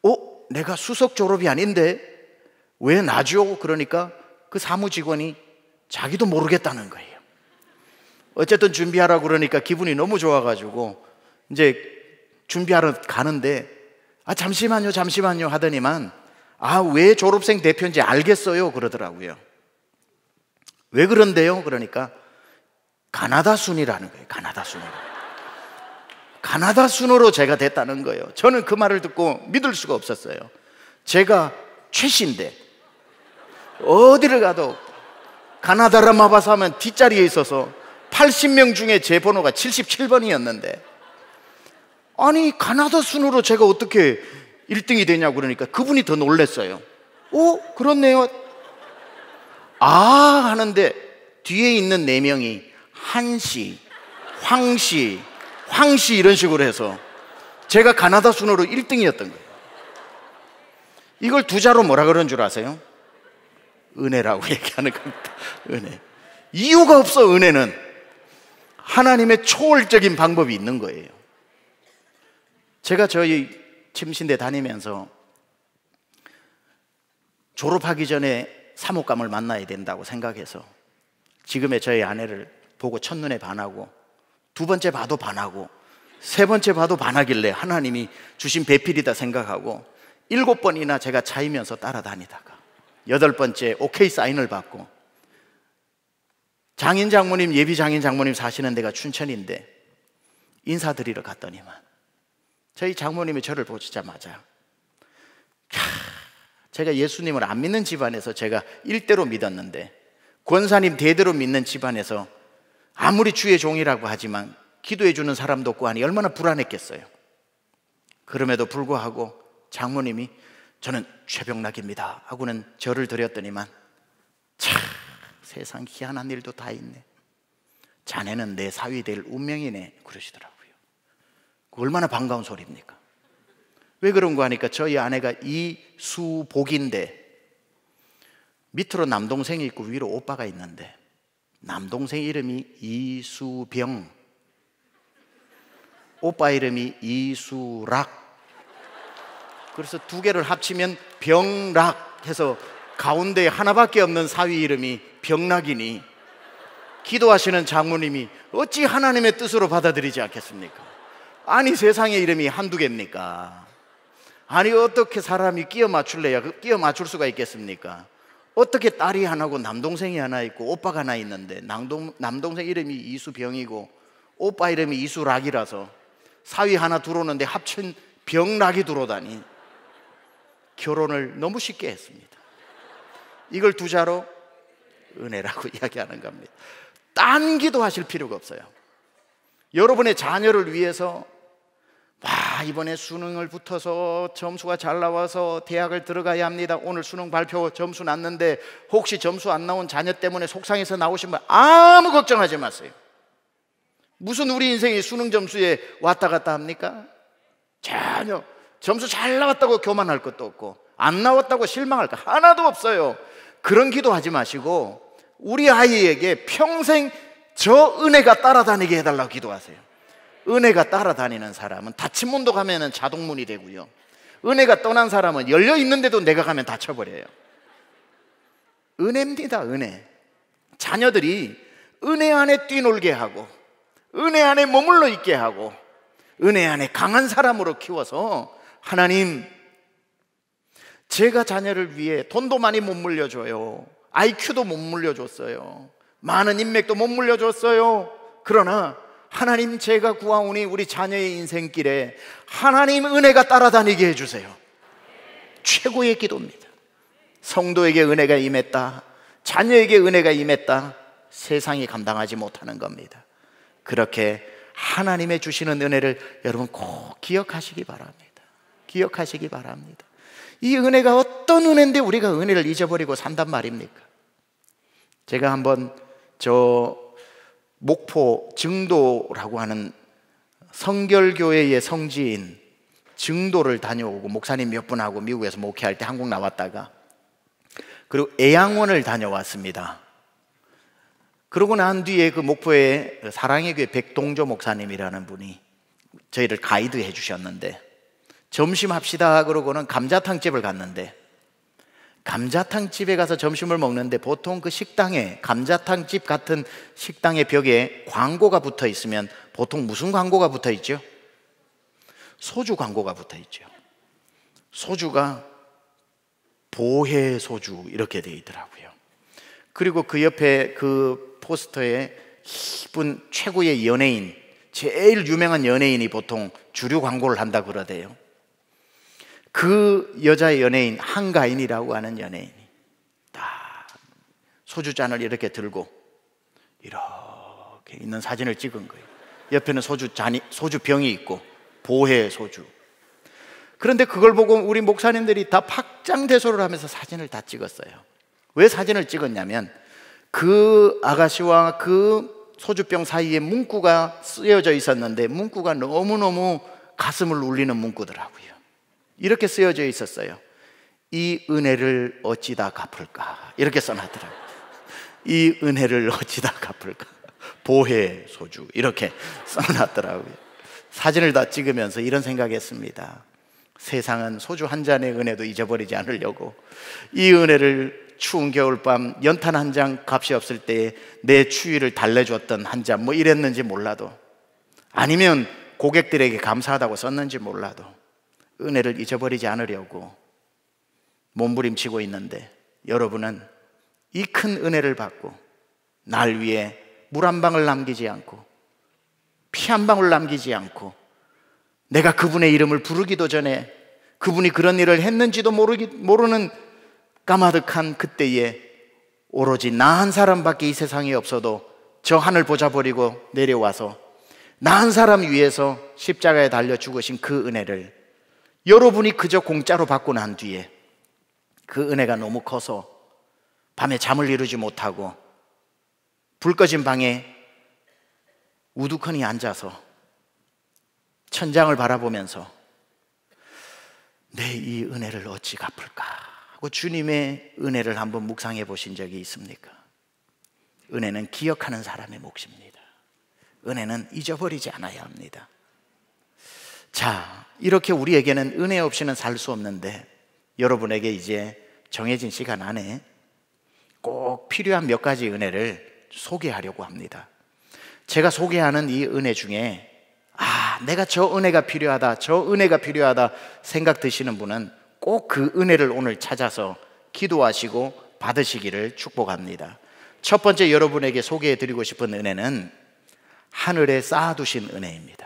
어? 내가 수석 졸업이 아닌데 왜 나죠? 그러니까 그 사무 직원이 자기도 모르겠다는 거예요. 어쨌든 준비하라 고 그러니까 기분이 너무 좋아가지고 이제 준비하러 가는데 아 잠시만요 잠시만요 하더니만 아, 왜 졸업생 대표인지 알겠어요. 그러더라고요. 왜 그런데요? 그러니까 가나다 순이라는 거예요. 가나다 순으로. 가나다 순으로 제가 됐다는 거예요. 저는 그 말을 듣고 믿을 수가 없었어요. 제가 최신데 어디를 가도 가나다라마바사 하면 뒷자리에 있어서 80명 중에 제 번호가 77번이었는데 아니 가나다 순으로 제가 어떻게 1등이 되냐고 그러니까 그분이 더 놀랬어요. 오, 어? 그렇네요. 아, 하는데 뒤에 있는 네 명이 한시, 황시, 황시 이런 식으로 해서 제가 가나다 순으로 1등이었던 거예요. 이걸 두자로 뭐라 그런줄 아세요? 은혜라고 [laughs] 얘기하는 겁니다. 은혜. 이유가 없어, 은혜는. 하나님의 초월적인 방법이 있는 거예요. 제가 저희 침신대 다니면서 졸업하기 전에 사목감을 만나야 된다고 생각해서 지금의 저희 아내를 보고 첫눈에 반하고 두 번째 봐도 반하고 세 번째 봐도 반하길래 하나님이 주신 배필이다 생각하고 일곱 번이나 제가 차이면서 따라다니다가 여덟 번째 오케이 사인을 받고 장인 장모님 예비 장인 장모님 사시는 데가 춘천인데 인사드리러 갔더니만 저희 장모님이 저를 보시자마자 캬, 제가 예수님을 안 믿는 집안에서 제가 일대로 믿었는데 권사님 대대로 믿는 집안에서 아무리 주의 종이라고 하지만 기도해 주는 사람도 없고 하니 얼마나 불안했겠어요. 그럼에도 불구하고 장모님이 저는 최병락입니다 하고는 저를 드렸더니만 참 세상 희한한 일도 다 있네. 자네는 내 사위 될 운명이네 그러시더라고. 그 얼마나 반가운 소리입니까? 왜 그런 거 하니까 저희 아내가 이수복인데 밑으로 남동생이 있고 위로 오빠가 있는데 남동생 이름이 이수병 오빠 이름이 이수락 그래서 두 개를 합치면 병락 해서 가운데 하나밖에 없는 사위 이름이 병락이니 기도하시는 장모님이 어찌 하나님의 뜻으로 받아들이지 않겠습니까? 아니 세상에 이름이 한두 개입니까? 아니 어떻게 사람이 끼어 맞출래야 끼어 맞출 수가 있겠습니까? 어떻게 딸이 하나고 남동생이 하나 있고 오빠가 하나 있는데 남동, 남동생 이름이 이수병이고 오빠 이름이 이수락이라서 사위 하나 들어오는데 합친 병락이 들어오다니 결혼을 너무 쉽게 했습니다. 이걸 두자로 은혜라고 [laughs] 이야기하는 겁니다. 딴 기도하실 필요가 없어요. 여러분의 자녀를 위해서 와, 아, 이번에 수능을 붙어서 점수가 잘 나와서 대학을 들어가야 합니다. 오늘 수능 발표 점수 났는데 혹시 점수 안 나온 자녀 때문에 속상해서 나오신 분 아무 걱정하지 마세요. 무슨 우리 인생이 수능 점수에 왔다 갔다 합니까? 전혀 점수 잘 나왔다고 교만할 것도 없고 안 나왔다고 실망할 거 하나도 없어요. 그런 기도하지 마시고 우리 아이에게 평생 저 은혜가 따라다니게 해달라고 기도하세요. 은혜가 따라다니는 사람은 닫힌 문도 가면은 자동문이 되고요. 은혜가 떠난 사람은 열려 있는데도 내가 가면 닫혀버려요. 은혜입니다, 은혜. 자녀들이 은혜 안에 뛰놀게 하고, 은혜 안에 머물러 있게 하고, 은혜 안에 강한 사람으로 키워서 하나님, 제가 자녀를 위해 돈도 많이 못 물려줘요. IQ도 못 물려줬어요. 많은 인맥도 못 물려줬어요. 그러나 하나님 제가 구하오니 우리 자녀의 인생길에 하나님 은혜가 따라다니게 해주세요. 최고의 기도입니다. 성도에게 은혜가 임했다. 자녀에게 은혜가 임했다. 세상이 감당하지 못하는 겁니다. 그렇게 하나님의 주시는 은혜를 여러분 꼭 기억하시기 바랍니다. 기억하시기 바랍니다. 이 은혜가 어떤 은혜인데 우리가 은혜를 잊어버리고 산단 말입니까? 제가 한번 저 목포 증도라고 하는 성결교회의 성지인 증도를 다녀오고 목사님 몇 분하고 미국에서 목회할 때 한국 나왔다가 그리고 애양원을 다녀왔습니다. 그러고 난 뒤에 그 목포의 사랑의 교회 백동조 목사님이라는 분이 저희를 가이드해 주셨는데 점심합시다 그러고는 감자탕집을 갔는데 감자탕 집에 가서 점심을 먹는데 보통 그 식당에 감자탕 집 같은 식당의 벽에 광고가 붙어 있으면 보통 무슨 광고가 붙어 있죠? 소주 광고가 붙어 있죠. 소주가 보혜 소주 이렇게 되어 있더라고요. 그리고 그 옆에 그 포스터에 이쁜 최고의 연예인, 제일 유명한 연예인이 보통 주류 광고를 한다 그러대요. 그 여자 의 연예인 한가인이라고 하는 연예인이 딱 소주잔을 이렇게 들고 이렇게 있는 사진을 찍은 거예요. 옆에는 소주잔이 소주병이 있고 보혜 소주. 그런데 그걸 보고 우리 목사님들이 다 팍장대소를 하면서 사진을 다 찍었어요. 왜 사진을 찍었냐면 그 아가씨와 그 소주병 사이에 문구가 쓰여져 있었는데 문구가 너무너무 가슴을 울리는 문구더라고요. 이렇게 쓰여져 있었어요. 이 은혜를 어찌다 갚을까? 이렇게 써놨더라고요. 이 은혜를 어찌다 갚을까? 보혜 소주 이렇게 써놨더라고요. 사진을 다 찍으면서 이런 생각했습니다. 세상은 소주 한 잔의 은혜도 잊어버리지 않으려고 이 은혜를 추운 겨울밤 연탄 한 장 값이 없을 때에 내 추위를 달래줬던 한 잔 뭐 이랬는지 몰라도 아니면 고객들에게 감사하다고 썼는지 몰라도 은혜를 잊어버리지 않으려고 몸부림치고 있는데 여러분은 이 큰 은혜를 받고 날 위해 물 한 방울 남기지 않고 피 한 방울 남기지 않고 내가 그분의 이름을 부르기도 전에 그분이 그런 일을 했는지도 모르기, 모르는 까마득한 그때에 오로지 나 한 사람밖에 이 세상에 없어도 저 하늘 보자 버리고 내려와서 나 한 사람 위해서 십자가에 달려 죽으신 그 은혜를 여러분이 그저 공짜로 받고 난 뒤에 그 은혜가 너무 커서 밤에 잠을 이루지 못하고 불 꺼진 방에 우두커니 앉아서 천장을 바라보면서 내 이 은혜를 어찌 갚을까 하고 주님의 은혜를 한번 묵상해 보신 적이 있습니까? 은혜는 기억하는 사람의 몫입니다. 은혜는 잊어버리지 않아야 합니다. 자, 이렇게 우리에게는 은혜 없이는 살 수 없는데 여러분에게 이제 정해진 시간 안에 꼭 필요한 몇 가지 은혜를 소개하려고 합니다. 제가 소개하는 이 은혜 중에 아, 내가 저 은혜가 필요하다, 저 은혜가 필요하다 생각 드시는 분은 꼭 그 은혜를 오늘 찾아서 기도하시고 받으시기를 축복합니다. 첫 번째 여러분에게 소개해 드리고 싶은 은혜는 하늘에 쌓아두신 은혜입니다.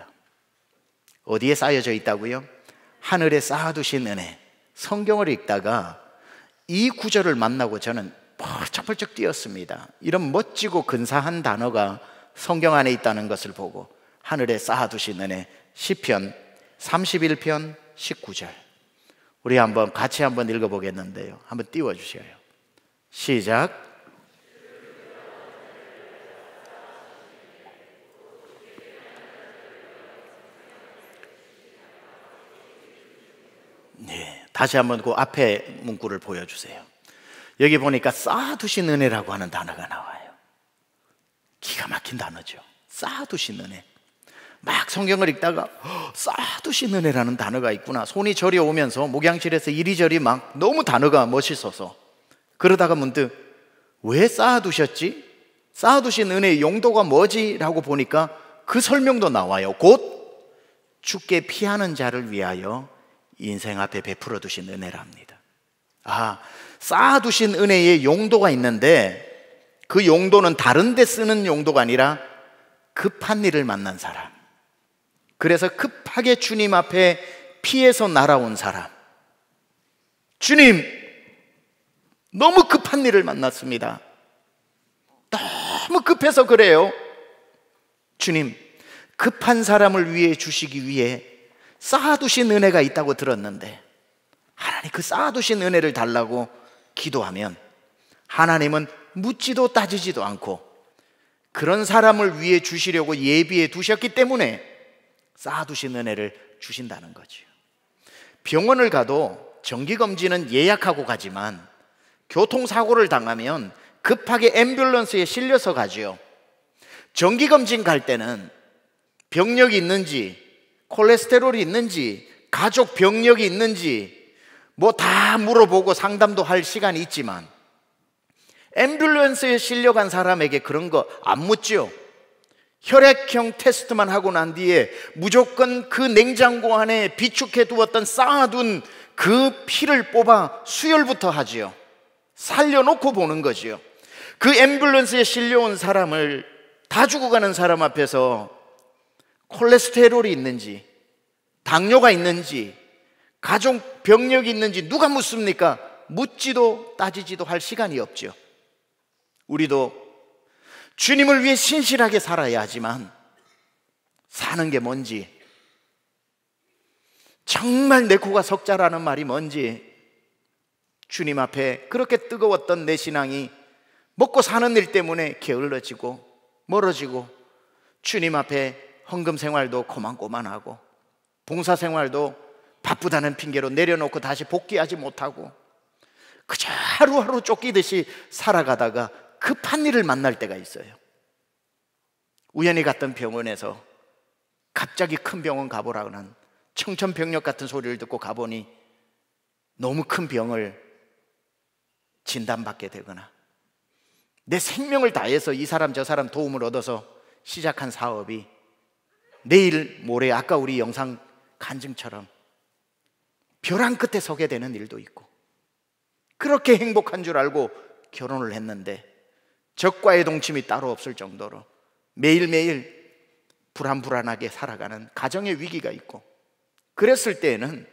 어디에 쌓여져 있다고요? 하늘에 쌓아두신 은혜. 성경을 읽다가 이 구절을 만나고 저는 펄쩍펄쩍 뛰었습니다. 이런 멋지고 근사한 단어가 성경 안에 있다는 것을 보고 하늘에 쌓아두신 은혜 시편 31편 19절. 우리 한번 같이 한번 읽어보겠는데요. 한번 띄워 주셔요. 시작. 예, 다시 한번 그 앞에 문구를 보여주세요. 여기 보니까 쌓아두신 은혜라고 하는 단어가 나와요. 기가 막힌 단어죠. 쌓아두신 은혜. 막 성경을 읽다가 어, 쌓아두신 은혜라는 단어가 있구나. 손이 저리 오면서 목양실에서 이리저리 막 너무 단어가 멋있어서 그러다가 문득 왜 쌓아두셨지? 쌓아두신 은혜의 용도가 뭐지? 라고 보니까 그 설명도 나와요. 곧 죽게 피하는 자를 위하여 인생 앞에 베풀어 두신 은혜랍니다. 아, 쌓아두신 은혜의 용도가 있는데 그 용도는 다른데 쓰는 용도가 아니라 급한 일을 만난 사람. 그래서 급하게 주님 앞에 피해서 날아온 사람. 주님, 너무 급한 일을 만났습니다. 너무 급해서 그래요. 주님, 급한 사람을 위해 주시기 위해 쌓아두신 은혜가 있다고 들었는데 하나님 그 쌓아두신 은혜를 달라고 기도하면 하나님은 묻지도 따지지도 않고 그런 사람을 위해 주시려고 예비해 두셨기 때문에 쌓아두신 은혜를 주신다는 거죠. 병원을 가도 정기검진은 예약하고 가지만 교통사고를 당하면 급하게 앰뷸런스에 실려서 가지요. 정기검진 갈 때는 병력이 있는지 콜레스테롤이 있는지, 가족 병력이 있는지, 뭐 다 물어보고 상담도 할 시간이 있지만, 앰뷸런스에 실려간 사람에게 그런 거 안묻죠 혈액형 테스트만 하고 난 뒤에 무조건 그 냉장고 안에 비축해 두었던 쌓아둔 그 피를 뽑아 수혈부터 하지요. 살려놓고 보는 거지요. 그 앰뷸런스에 실려온 사람을 다 죽어가는 사람 앞에서 콜레스테롤이 있는지, 당뇨가 있는지, 가족 병력이 있는지 누가 묻습니까? 묻지도 따지지도 할 시간이 없죠. 우리도 주님을 위해 신실하게 살아야 하지만 사는 게 뭔지, 정말 내 코가 석자라는 말이 뭔지, 주님 앞에 그렇게 뜨거웠던 내 신앙이 먹고 사는 일 때문에 게을러지고 멀어지고 주님 앞에 헌금 생활도 고만고만하고 봉사 생활도 바쁘다는 핑계로 내려놓고 다시 복귀하지 못하고 그저 하루하루 쫓기듯이 살아가다가 급한 일을 만날 때가 있어요. 우연히 갔던 병원에서 갑자기 큰 병원 가보라는 청천벽력 같은 소리를 듣고 가보니 너무 큰 병을 진단받게 되거나 내 생명을 다해서 이 사람 저 사람 도움을 얻어서 시작한 사업이 내일 모레 아까 우리 영상 간증처럼 벼랑 끝에 서게 되는 일도 있고 그렇게 행복한 줄 알고 결혼을 했는데 적과의 동침이 따로 없을 정도로 매일매일 불안불안하게 살아가는 가정의 위기가 있고 그랬을 때에는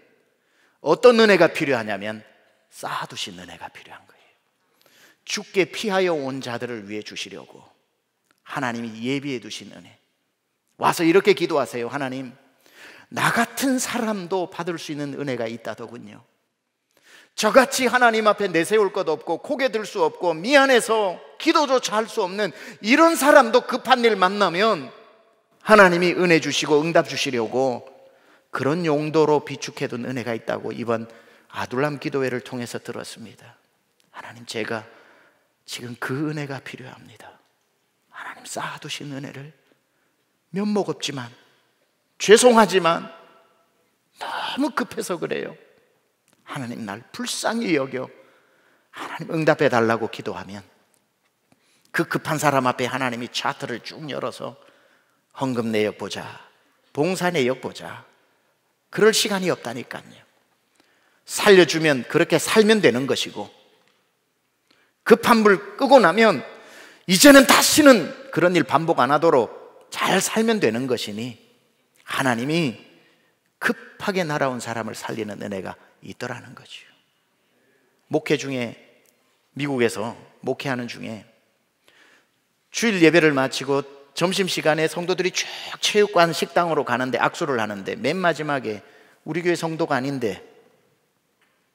어떤 은혜가 필요하냐면 쌓아두신 은혜가 필요한 거예요. 죽게 피하여 온 자들을 위해 주시려고 하나님이 예비해 두신 은혜. 와서 이렇게 기도하세요. 하나님, 나 같은 사람도 받을 수 있는 은혜가 있다더군요. 저같이 하나님 앞에 내세울 것 없고 고개 들 수 없고 미안해서 기도조차 할 수 없는 이런 사람도 급한 일 만나면 하나님이 은혜 주시고 응답 주시려고 그런 용도로 비축해둔 은혜가 있다고 이번 아둘람 기도회를 통해서 들었습니다. 하나님 제가 지금 그 은혜가 필요합니다. 하나님 쌓아두신 은혜를 면목 없지만, 죄송하지만, 너무 급해서 그래요. 하나님 날 불쌍히 여겨 하나님 응답해 달라고 기도하면 그 급한 사람 앞에 하나님이 차트를 쭉 열어서 헌금 내역 보자, 봉사 내역 보자. 그럴 시간이 없다니까요. 살려주면 그렇게 살면 되는 것이고 급한 불 끄고 나면 이제는 다시는 그런 일 반복 안 하도록 잘 살면 되는 것이니 하나님이 급하게 날아온 사람을 살리는 은혜가 있더라는 거죠. 목회 중에 미국에서 목회하는 중에 주일 예배를 마치고 점심시간에 성도들이 쭉 체육관 식당으로 가는데 악수를 하는데 맨 마지막에 우리 교회 성도가 아닌데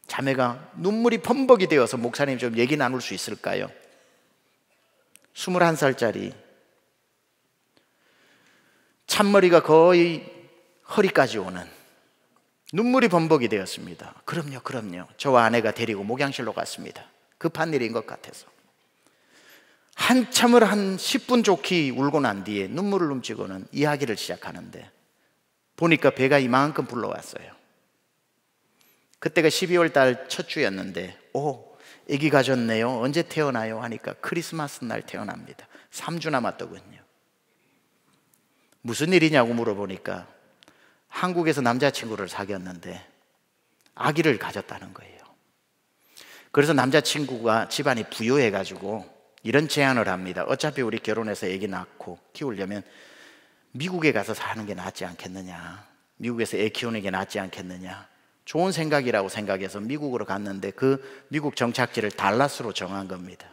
자매가 눈물이 펌벅이 되어서 목사님 좀 얘기 나눌 수 있을까요? 21살짜리 찬머리가 거의 허리까지 오는 눈물이 범벅이 되었습니다. 그럼요, 그럼요. 저와 아내가 데리고 목양실로 갔습니다. 급한 일인 것 같아서. 한참을 한 10분 좋게 울고 난 뒤에 눈물을 훔치고는 이야기를 시작하는데 보니까 배가 이만큼 불러왔어요. 그때가 12월 달 첫 주였는데, 오, 아기 가졌네요. 언제 태어나요? 하니까 크리스마스 날 태어납니다. 3주 남았더군요. 무슨 일이냐고 물어보니까 한국에서 남자친구를 사귀었는데 아기를 가졌다는 거예요. 그래서 남자친구가 집안이 부유해가지고 이런 제안을 합니다. 어차피 우리 결혼해서 애기 낳고 키우려면 미국에 가서 사는 게 낫지 않겠느냐. 미국에서 애 키우는 게 낫지 않겠느냐. 좋은 생각이라고 생각해서 미국으로 갔는데 그 미국 정착지를 달라스로 정한 겁니다.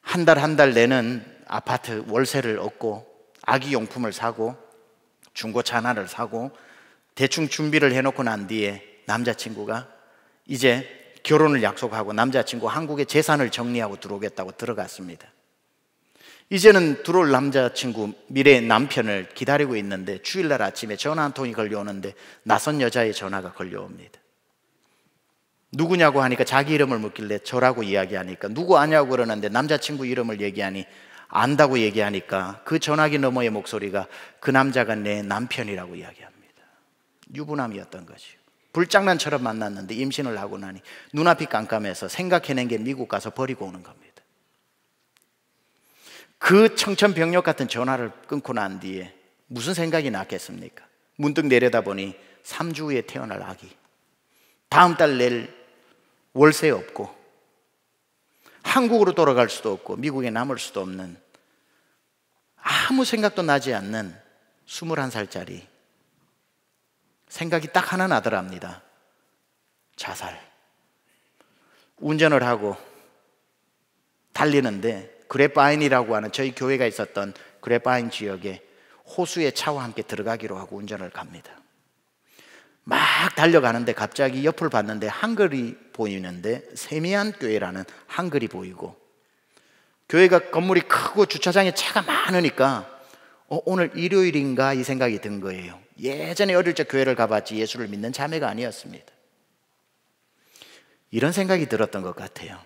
한 달 한달 한달 내는 아파트 월세를 얻고 아기 용품을 사고 중고차 하나를 사고 대충 준비를 해놓고 난 뒤에 남자친구가 이제 결혼을 약속하고 남자친구 한국의 재산을 정리하고 들어오겠다고 들어갔습니다. 이제는 들어올 남자친구 미래의 남편을 기다리고 있는데 주일날 아침에 전화 한 통이 걸려오는데 낯선 여자의 전화가 걸려옵니다. 누구냐고 하니까 자기 이름을 묻길래 저라고 이야기하니까 누구 아냐고 그러는데 남자친구 이름을 얘기하니 안다고 얘기하니까 그 전화기 너머의 목소리가 그 남자가 내 남편이라고 이야기합니다. 유부남이었던 거지요. 불장난처럼 만났는데 임신을 하고 나니 눈앞이 깜깜해서 생각해낸 게 미국 가서 버리고 오는 겁니다. 그 청천벽력 같은 전화를 끊고 난 뒤에 무슨 생각이 났겠습니까? 문득 내려다보니 3주 후에 태어날 아기. 다음 달낼 월세 없고 한국으로 돌아갈 수도 없고 미국에 남을 수도 없는 아무 생각도 나지 않는 21살짜리 생각이 딱 하나 나더랍니다. 자살. 운전을 하고 달리는데 그레파인이라고 하는 저희 교회가 있었던 그레파인 지역에 호수에 차와 함께 들어가기로 하고 운전을 갑니다. 막 달려가는데 갑자기 옆을 봤는데 한글이 보이는데 세미한 교회라는 한글이 보이고 교회가 건물이 크고 주차장에 차가 많으니까 어, 오늘 일요일인가 이 생각이 든 거예요. 예전에 어릴 적 교회를 가봤지 예수를 믿는 자매가 아니었습니다. 이런 생각이 들었던 것 같아요.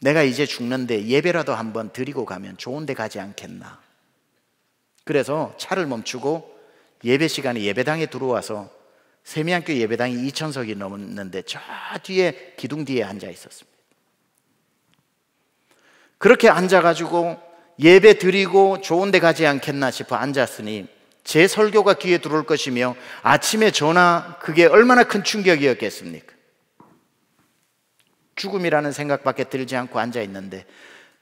내가 이제 죽는데 예배라도 한번 드리고 가면 좋은데 가지 않겠나. 그래서 차를 멈추고 예배 시간에 예배당에 들어와서 세미한교 예배당이 2천석이 넘었는데 저 뒤에 기둥 뒤에 앉아 있었습니다. 그렇게 앉아가지고 예배 드리고 좋은 데 가지 않겠나 싶어 앉았으니 제 설교가 귀에 들어올 것이며 아침에 전화 그게 얼마나 큰 충격이었겠습니까? 죽음이라는 생각밖에 들지 않고 앉아 있는데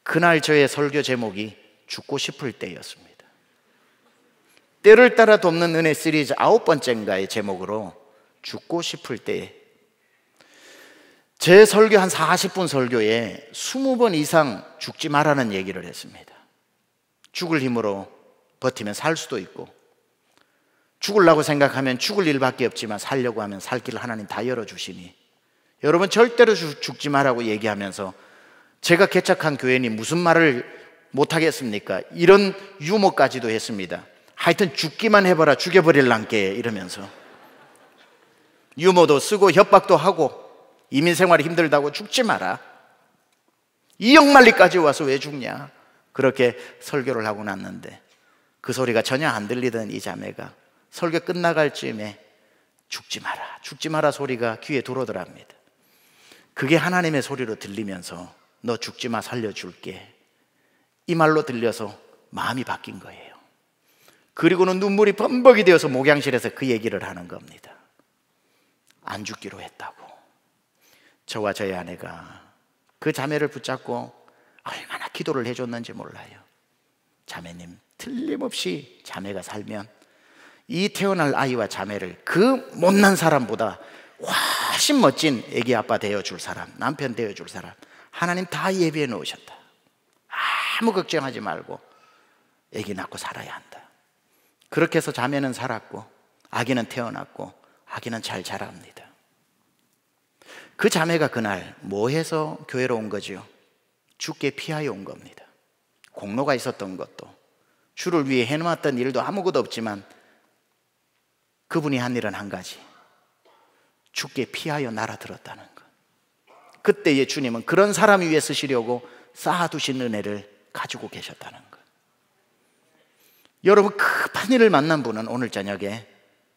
그날 저의 설교 제목이 죽고 싶을 때였습니다. 때를 따라 돕는 은혜 시리즈 아홉 번째인가의 제목으로 죽고 싶을 때제 설교 한 40분 설교에 20번 이상 죽지 말라는 얘기를 했습니다. 죽을 힘으로 버티면 살 수도 있고 죽을라고 생각하면 죽을 일밖에 없지만 살려고 하면 살 길을 하나님 다 열어주시니 여러분 절대로 죽지 말라고 얘기하면서 제가 개척한 교회니 무슨 말을 못하겠습니까? 이런 유머까지도 했습니다. 하여튼 죽기만 해봐라 죽여버릴란께 이러면서 유머도 쓰고 협박도 하고 이민 생활이 힘들다고 죽지 마라. 이영만리까지 와서 왜 죽냐? 그렇게 설교를 하고 났는데 그 소리가 전혀 안 들리던 이 자매가 설교 끝나갈 쯤에 죽지 마라, 죽지 마라 소리가 귀에 들어오더랍니다. 그게 하나님의 소리로 들리면서 너 죽지 마 살려줄게. 이 말로 들려서 마음이 바뀐 거예요. 그리고는 눈물이 범벅이 되어서 목양실에서 그 얘기를 하는 겁니다. 안 죽기로 했다고. 저와 저의 아내가 그 자매를 붙잡고 얼마나 기도를 해줬는지 몰라요. 자매님, 틀림없이 자매가 살면 이 태어날 아이와 자매를 그 못난 사람보다 훨씬 멋진 애기 아빠 되어줄 사람, 남편 되어줄 사람, 하나님 다 예비해 놓으셨다. 아무 걱정하지 말고 애기 낳고 살아야 한다. 그렇게 해서 자매는 살았고, 아기는 태어났고, 아기는 잘 자랍니다. 그 자매가 그날 뭐 해서 교회로 온 거지요? 죽게 피하여 온 겁니다. 공로가 있었던 것도 주를 위해 해놓았던 일도 아무것도 없지만 그분이 한 일은 한 가지. 죽게 피하여 날아들었다는 것. 그때의 주님은 그런 사람 위에 쓰시려고 쌓아두신 은혜를 가지고 계셨다는 것. 여러분 급한 일을 만난 분은 오늘 저녁에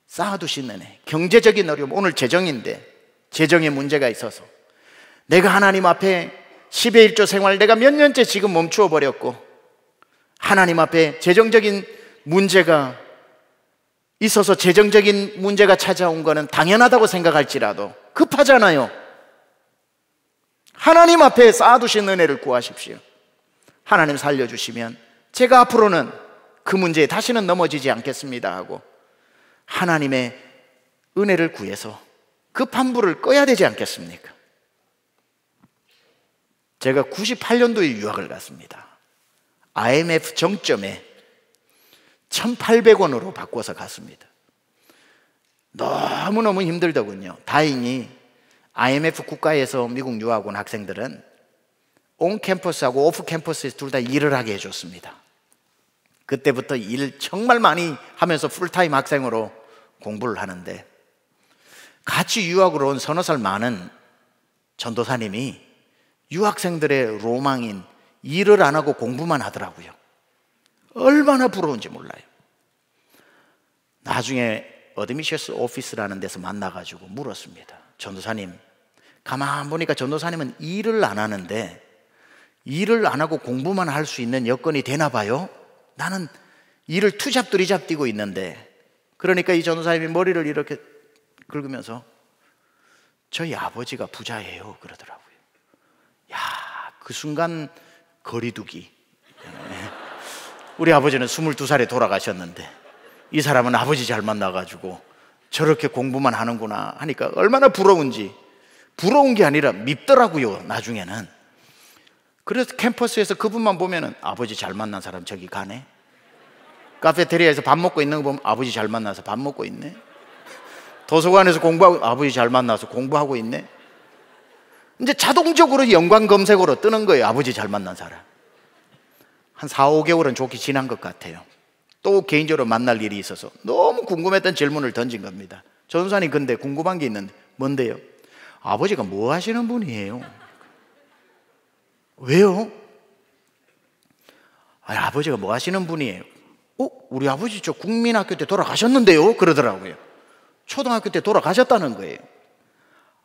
쌓아두신 은혜, 경제적인 어려움, 오늘 재정인데 재정에 문제가 있어서 내가 하나님 앞에 10의 1조 생활 내가 몇 년째 지금 멈추어 버렸고 하나님 앞에 재정적인 문제가 있어서 재정적인 문제가 찾아온 것은 당연하다고 생각할지라도 급하잖아요. 하나님 앞에 쌓아두신 은혜를 구하십시오. 하나님 살려주시면 제가 앞으로는 그 문제에 다시는 넘어지지 않겠습니다 하고 하나님의 은혜를 구해서 급한 불을 꺼야 되지 않겠습니까? 제가 98년도에 유학을 갔습니다. IMF 정점에 1,800원으로 바꿔서 갔습니다. 너무너무 힘들더군요. 다행히 IMF 국가에서 미국 유학 온 학생들은 온 캠퍼스하고 오프 캠퍼스에서 둘 다 일을 하게 해줬습니다. 그때부터 일 정말 많이 하면서 풀타임 학생으로 공부를 하는데 같이 유학으로 온 서너 살 많은 전도사님이 유학생들의 로망인 일을 안 하고 공부만 하더라고요. 얼마나 부러운지 몰라요. 나중에 어드미셔스 오피스라는 데서 만나가지고 물었습니다. 전도사님, 가만 보니까 전도사님은 일을 안 하는데 일을 안 하고 공부만 할 수 있는 여건이 되나 봐요? 나는 일을 투잡 두리잡 뛰고 있는데 그러니까 이 전도사님이 머리를 이렇게 긁으면서 저희 아버지가 부자예요 그러더라고요. 야, 그 순간 거리두기. 네. 우리 아버지는 22살에 돌아가셨는데 이 사람은 아버지 잘 만나 가지고 저렇게 공부만 하는구나 하니까 얼마나 부러운지 부러운 게 아니라 밉더라고요, 나중에는. 그래서 캠퍼스에서 그분만 보면은 아버지 잘 만난 사람 저기 가네. 카페테리아에서 밥 먹고 있는 거 보면 아버지 잘 만나서 밥 먹고 있네. 도서관에서 공부하고 아버지 잘 만나서 공부하고 있네. 이제 자동적으로 연관 검색어로 뜨는 거예요. 아버지 잘 만난 사람. 한 4, 5개월은 좋게 지난 것 같아요. 또 개인적으로 만날 일이 있어서 너무 궁금했던 질문을 던진 겁니다. 전사님 근데 궁금한 게 있는데 뭔데요? 아버지가 뭐 하시는 분이에요? 왜요? 아니, 아버지가 뭐 하시는 분이에요? 어? 우리 아버지 저 국민학교 때 돌아가셨는데요? 그러더라고요. 초등학교 때 돌아가셨다는 거예요.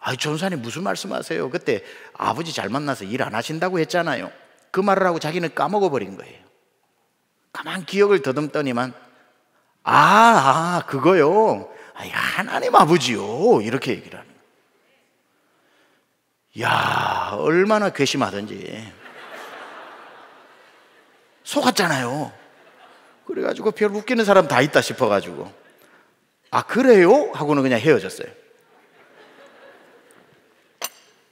아, 전사님 무슨 말씀하세요? 그때 아버지 잘 만나서 일 안 하신다고 했잖아요. 그 말을 하고 자기는 까먹어 버린 거예요. 가만 기억을 더듬더니만 아, 아 그거요. 아, 하나님 아버지요. 이렇게 얘기를 하는 거 야, 얼마나 괘씸하던지. 속았잖아요. 그래가지고 별 웃기는 사람 다 있다 싶어가지고. 아, 그래요? 하고는 그냥 헤어졌어요.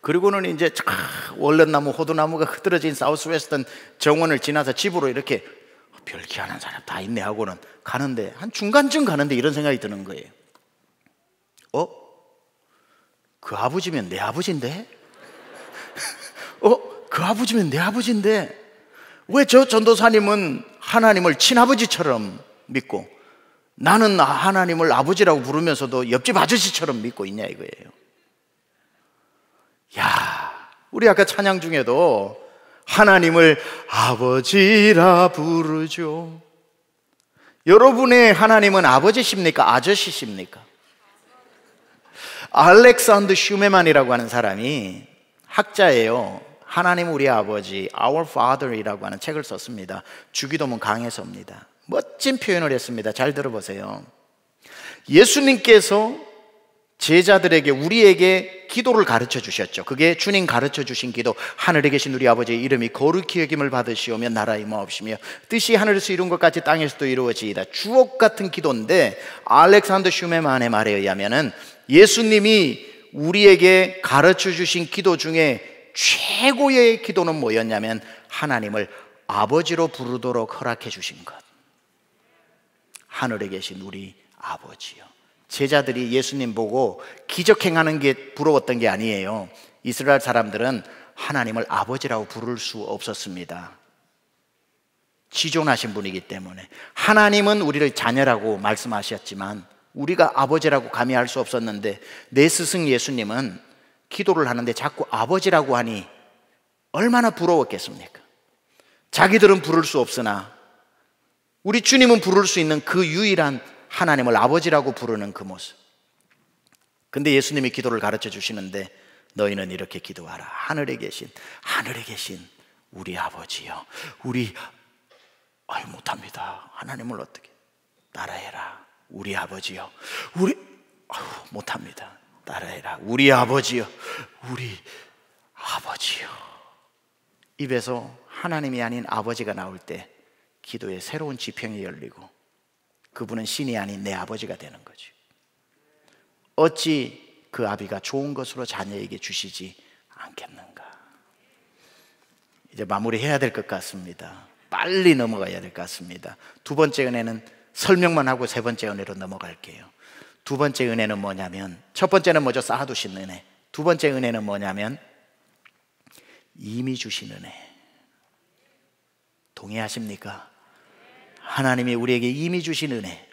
그리고는 이제 월렛나무, 호두나무가 흐드러진 사우스웨스턴 정원을 지나서 집으로 이렇게 아, 별기하는 사람 다 있네 하고는 가는데 한 중간쯤 가는데 이런 생각이 드는 거예요. 어? 그 아버지면 내 아버지인데? [laughs] 어? 그 아버지면 내 아버지인데? 왜 저 전도사님은 하나님을 친아버지처럼 믿고 나는 하나님을 아버지라고 부르면서도 옆집 아저씨처럼 믿고 있냐 이거예요. 야, 우리 아까 찬양 중에도 하나님을 아버지라 부르죠. 여러분의 하나님은 아버지십니까? 아저씨십니까? 알렉산드 슈메만이라고 하는 사람이 학자예요. 하나님 우리 아버지, Our Father이라고 하는 책을 썼습니다. 주기도문 강해서입니다. 멋진 표현을 했습니다. 잘 들어보세요. 예수님께서 제자들에게 우리에게 기도를 가르쳐 주셨죠. 그게 주님 가르쳐 주신 기도. 하늘에 계신 우리 아버지의 이름이 거룩히 여김을 받으시오며 나라의 마옵시며 뜻이 하늘에서 이룬 것까지 땅에서도 이루어지이다. 주옥 같은 기도인데 알렉산더 슈메만의 말에 의하면은 예수님이 우리에게 가르쳐 주신 기도 중에 최고의 기도는 뭐였냐면 하나님을 아버지로 부르도록 허락해 주신 것. 하늘에 계신 우리 아버지요. 제자들이 예수님 보고 기적행하는 게 부러웠던 게 아니에요. 이스라엘 사람들은 하나님을 아버지라고 부를 수 없었습니다. 지존하신 분이기 때문에 하나님은 우리를 자녀라고 말씀하셨지만 우리가 아버지라고 감히 할 수 없었는데 내 스승 예수님은 기도를 하는데 자꾸 아버지라고 하니 얼마나 부러웠겠습니까? 자기들은 부를 수 없으나 우리 주님은 부를 수 있는 그 유일한 하나님을 아버지라고 부르는 그 모습. 근데 예수님이 기도를 가르쳐 주시는데 너희는 이렇게 기도하라. 하늘에 계신, 하늘에 계신 우리 아버지요. 우리, 아유, 못합니다. 하나님을 어떻게, 따라해라. 우리 아버지요. 우리, 아유, 못합니다. 따라해라. 우리 아버지요. 우리 아버지요. 입에서 하나님이 아닌 아버지가 나올 때 기도의 새로운 지평이 열리고 그분은 신이 아닌 내 아버지가 되는 거죠. 어찌 그 아비가 좋은 것으로 자녀에게 주시지 않겠는가. 이제 마무리해야 될 것 같습니다. 빨리 넘어가야 될 것 같습니다. 두 번째 은혜는 설명만 하고 세 번째 은혜로 넘어갈게요. 두 번째 은혜는 뭐냐면 첫 번째는 먼저 쌓아두신 은혜. 두 번째 은혜는 뭐냐면 이미 주신 은혜. 동의하십니까? 하나님이 우리에게 이미 주신 은혜.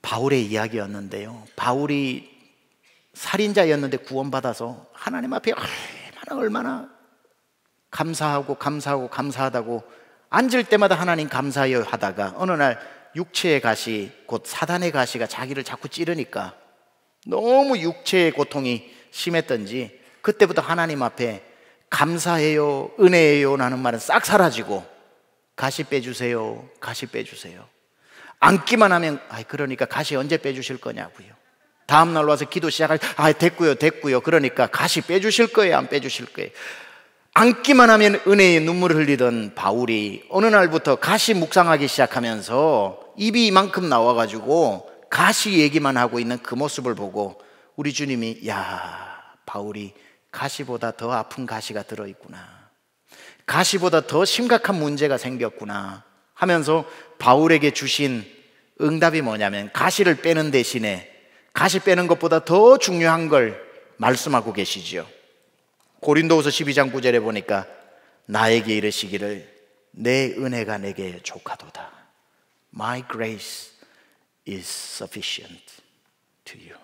바울의 이야기였는데요. 바울이 살인자였는데 구원받아서 하나님 앞에 얼마나 얼마나 감사하고 감사하고 감사하다고 앉을 때마다 하나님 감사여 하다가 어느 날 육체의 가시, 곧 사단의 가시가 자기를 자꾸 찌르니까 너무 육체의 고통이 심했던지 그때부터 하나님 앞에 감사해요, 은혜해요 라는 말은 싹 사라지고 가시 빼주세요. 가시 빼주세요. 앉기만 하면, 아, 그러니까 가시 언제 빼주실 거냐고요. 다음날 와서 기도 시작할, 아, 됐고요, 됐고요. 그러니까 가시 빼주실 거예요, 안 빼주실 거예요. 앉기만 하면 은혜의 눈물을 흘리던 바울이 어느 날부터 가시 묵상하기 시작하면서 입이 이만큼 나와가지고 가시 얘기만 하고 있는 그 모습을 보고 우리 주님이, 야, 바울이 가시보다 더 아픈 가시가 들어있구나. 가시보다 더 심각한 문제가 생겼구나 하면서 바울에게 주신 응답이 뭐냐면 가시를 빼는 대신에 가시 빼는 것보다 더 중요한 걸 말씀하고 계시지요. 고린도후서 12장 9절에 보니까 나에게 이르시기를 내 은혜가 내게 조카도다 My grace is sufficient to you.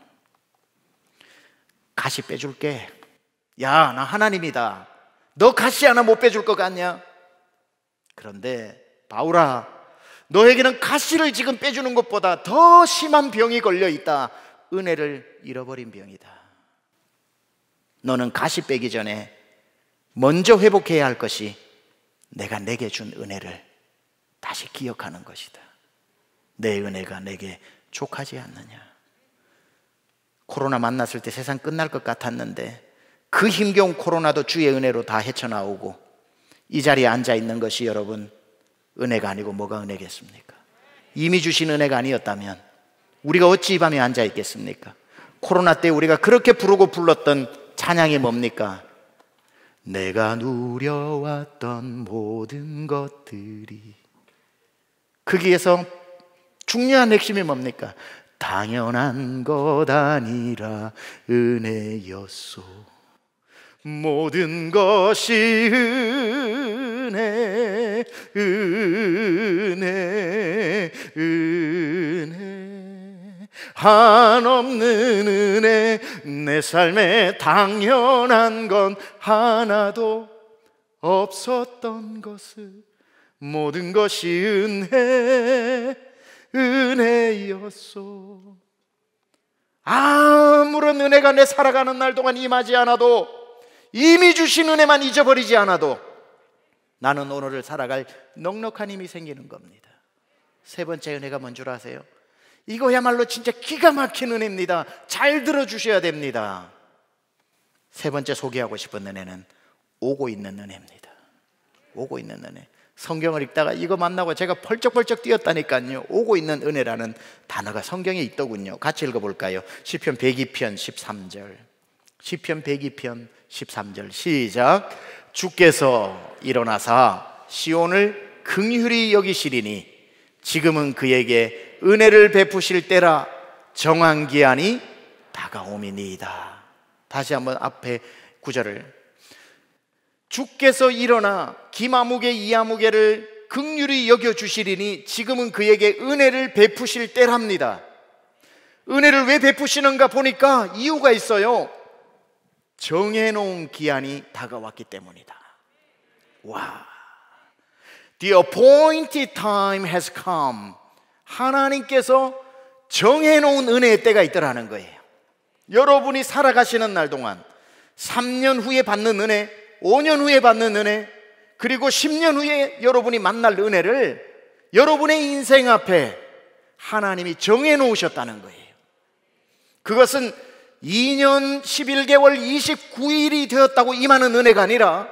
가시 빼줄게. 야, 나 하나님이다. 너 가시 하나 못 빼줄 것 같냐? 그런데 바울아, 너에게는 가시를 지금 빼주는 것보다 더 심한 병이 걸려 있다. 은혜를 잃어버린 병이다. 너는 가시 빼기 전에 먼저 회복해야 할 것이 내가 내게 준 은혜를 다시 기억하는 것이다. 내 은혜가 내게 족하지 않느냐. 코로나 만났을 때 세상 끝날 것 같았는데 그 힘겨운 코로나도 주의 은혜로 다 헤쳐나오고 이 자리에 앉아 있는 것이 여러분 은혜가 아니고 뭐가 은혜겠습니까? 이미 주신 은혜가 아니었다면 우리가 어찌 이 밤에 앉아 있겠습니까? 코로나 때 우리가 그렇게 부르고 불렀던 찬양이 뭡니까? 내가 누려왔던 모든 것들이 거기에서 중요한 핵심이 뭡니까? 당연한 것 아니라 은혜였소. 모든 것이 은혜, 은혜, 은혜. 한없는 은혜, 내 삶에 당연한 건 하나도 없었던 것을 모든 것이 은혜, 은혜였소. 아무런 은혜가 내 살아가는 날 동안 임하지 않아도 이미 주신 은혜만 잊어버리지 않아도 나는 오늘을 살아갈 넉넉한 힘이 생기는 겁니다. 세 번째 은혜가 뭔 줄 아세요? 이거야말로 진짜 기가 막힌 은혜입니다. 잘 들어주셔야 됩니다. 세 번째 소개하고 싶은 은혜는 오고 있는 은혜입니다. 오고 있는 은혜. 성경을 읽다가 이거 만나고 제가 펄쩍펄쩍 뛰었다니까요. 오고 있는 은혜라는 단어가 성경에 있더군요. 같이 읽어볼까요? 시편 102편 13절. 시편 102편 13절 시작 주께서 일어나사 시온을 긍휼히 여기시리니 지금은 그에게 은혜를 베푸실 때라 정한 기한이 다가오미니이다. 다시 한번 앞에 구절을 주께서 일어나 김아무개 이아무개를 극률이 여겨 주시리니 지금은 그에게 은혜를 베푸실 때랍니다. 은혜를 왜 베푸시는가 보니까 이유가 있어요. 정해놓은 기한이 다가왔기 때문이다. 와. The appointed time has come. 하나님께서 정해놓은 은혜의 때가 있더라는 거예요. 여러분이 살아가시는 날 동안 3년 후에 받는 은혜, 5년 후에 받는 은혜, 그리고 10년 후에 여러분이 만날 은혜를 여러분의 인생 앞에 하나님이 정해놓으셨다는 거예요. 그것은 2년 11개월 29일이 되었다고 임하는 은혜가 아니라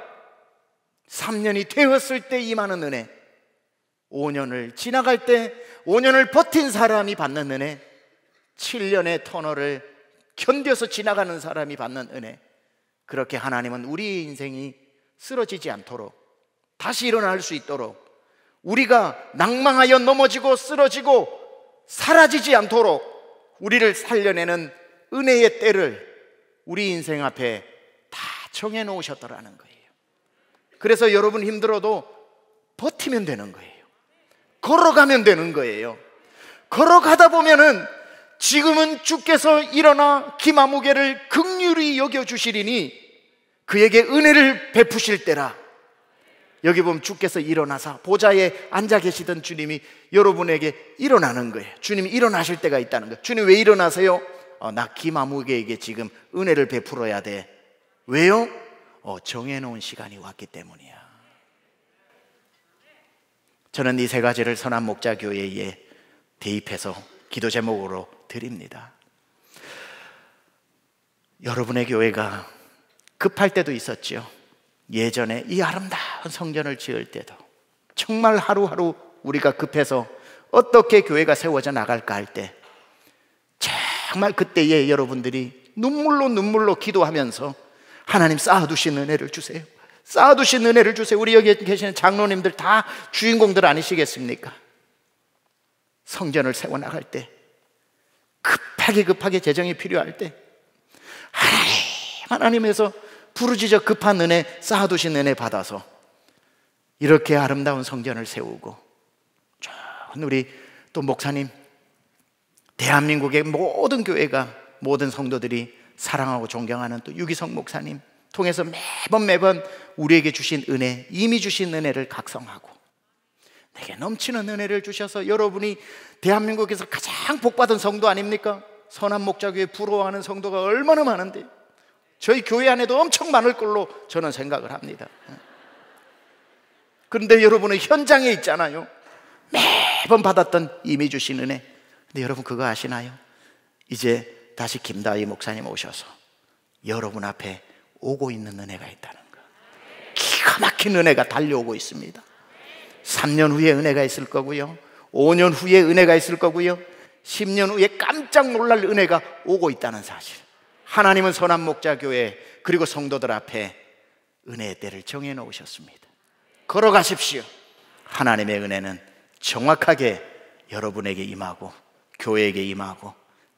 3년이 되었을 때 임하는 은혜, 5년을 지나갈 때 5년을 버틴 사람이 받는 은혜, 7년의 터널을 견뎌서 지나가는 사람이 받는 은혜. 그렇게 하나님은 우리 인생이 쓰러지지 않도록 다시 일어날 수 있도록 우리가 낙망하여 넘어지고 쓰러지고 사라지지 않도록 우리를 살려내는 은혜의 때를 우리 인생 앞에 다 정해 놓으셨더라는 거예요. 그래서 여러분 힘들어도 버티면 되는 거예요. 걸어가면 되는 거예요. 걸어가다 보면은 지금은 주께서 일어나 기마무게를 극률이 여겨 주시리니 그에게 은혜를 베푸실 때라. 여기 보면 주께서 일어나사 보좌에 앉아 계시던 주님이 여러분에게 일어나는 거예요. 주님이 일어나실 때가 있다는 거예요. 주님 왜 일어나세요? 어, 나 김아무개에게 지금 은혜를 베풀어야 돼. 왜요? 어, 정해놓은 시간이 왔기 때문이야. 저는 이 세 가지를 선한 목자 교회에 대입해서 기도 제목으로 드립니다. 여러분의 교회가 급할 때도 있었죠. 예전에 이 아름다운 성전을 지을 때도 정말 하루하루 우리가 급해서 어떻게 교회가 세워져 나갈까 할때 정말 그때에 여러분들이 눈물로 눈물로 기도하면서 하나님 쌓아두신 은혜를 주세요. 쌓아두신 은혜를 주세요. 우리 여기 계시는 장로님들 다 주인공들 아니시겠습니까? 성전을 세워나갈 때, 급하게 급하게 재정이 필요할 때, 하나님, 하나님에서 부르짖어 급한 은혜, 쌓아두신 은혜 받아서 이렇게 아름다운 성전을 세우고, 우리 또 목사님, 대한민국의 모든 교회가 모든 성도들이 사랑하고 존경하는 또 유기성 목사님 통해서 매번 매번 우리에게 주신 은혜, 이미 주신 은혜를 각성하고 내게 넘치는 은혜를 주셔서 여러분이 대한민국에서 가장 복받은 성도 아닙니까? 선한 목자교에 부러워하는 성도가 얼마나 많은데 저희 교회 안에도 엄청 많을 걸로 저는 생각을 합니다. 그런데 여러분은 현장에 있잖아요. 매번 받았던 이미 주신 은혜, 근데 여러분 그거 아시나요? 이제 다시 김다희 목사님 오셔서 여러분 앞에 오고 있는 은혜가 있다는 거. 기가 막힌 은혜가 달려오고 있습니다. 3년 후에 은혜가 있을 거고요. 5년 후에 은혜가 있을 거고요. 10년 후에 깜짝 놀랄 은혜가 오고 있다는 사실. 하나님은 선한 목자 교회 그리고 성도들 앞에 은혜의 때를 정해 놓으셨습니다. 걸어가십시오. 하나님의 은혜는 정확하게 여러분에게 임하고 교회에게 임하고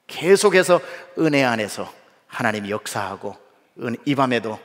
계속해서 은혜 안에서 하나님 역사하고 이 밤에도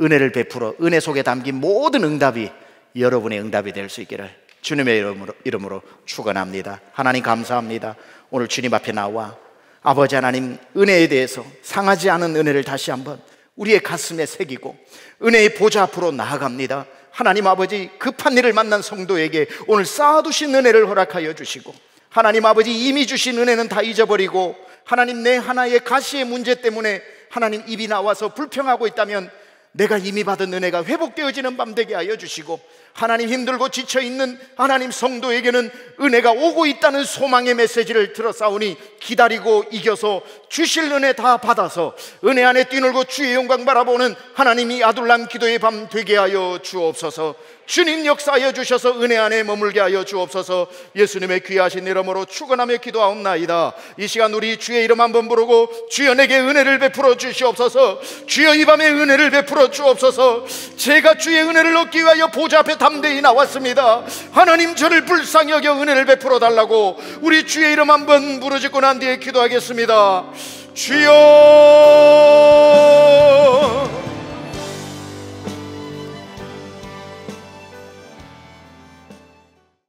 은혜를 베풀어 은혜 속에 담긴 모든 응답이 여러분의 응답이 될 수 있기를 주님의 이름으로, 이름으로 축원합니다. 하나님 감사합니다. 오늘 주님 앞에 나와 아버지 하나님 은혜에 대해서 상하지 않은 은혜를 다시 한번 우리의 가슴에 새기고 은혜의 보좌 앞으로 나아갑니다. 하나님 아버지 급한 일을 만난 성도에게 오늘 쌓아두신 은혜를 허락하여 주시고 하나님 아버지 이미 주신 은혜는 다 잊어버리고 하나님 내 하나의 가시의 문제 때문에 하나님 입이 나와서 불평하고 있다면 내가 이미 받은 은혜가 회복되어지는 밤 되게 하여 주시고 하나님 힘들고 지쳐 있는 하나님 성도에게는 은혜가 오고 있다는 소망의 메시지를 들었사오니 기다리고 이겨서 주실 은혜 다 받아서 은혜 안에 뛰놀고 주의 영광 바라보는 하나님이 아둘람 기도의 밤 되게 하여 주옵소서 주님 역사하여 주셔서 은혜 안에 머물게 하여 주옵소서 예수님의 귀하신 이름으로 축원하며 기도하옵나이다 이 시간 우리 주의 이름 한번 부르고 주여 내게 은혜를 베풀어 주시옵소서 주여 이 밤에 은혜를 베풀어 주옵소서 제가 주의 은혜를 얻기 위하여 보좌 앞에 담 담대히 나왔습니다. 하나님 저를 불쌍히 여겨 은혜를 베풀어 달라고 우리 주의 이름 한번 부르짖고 난 뒤에 기도하겠습니다. 주여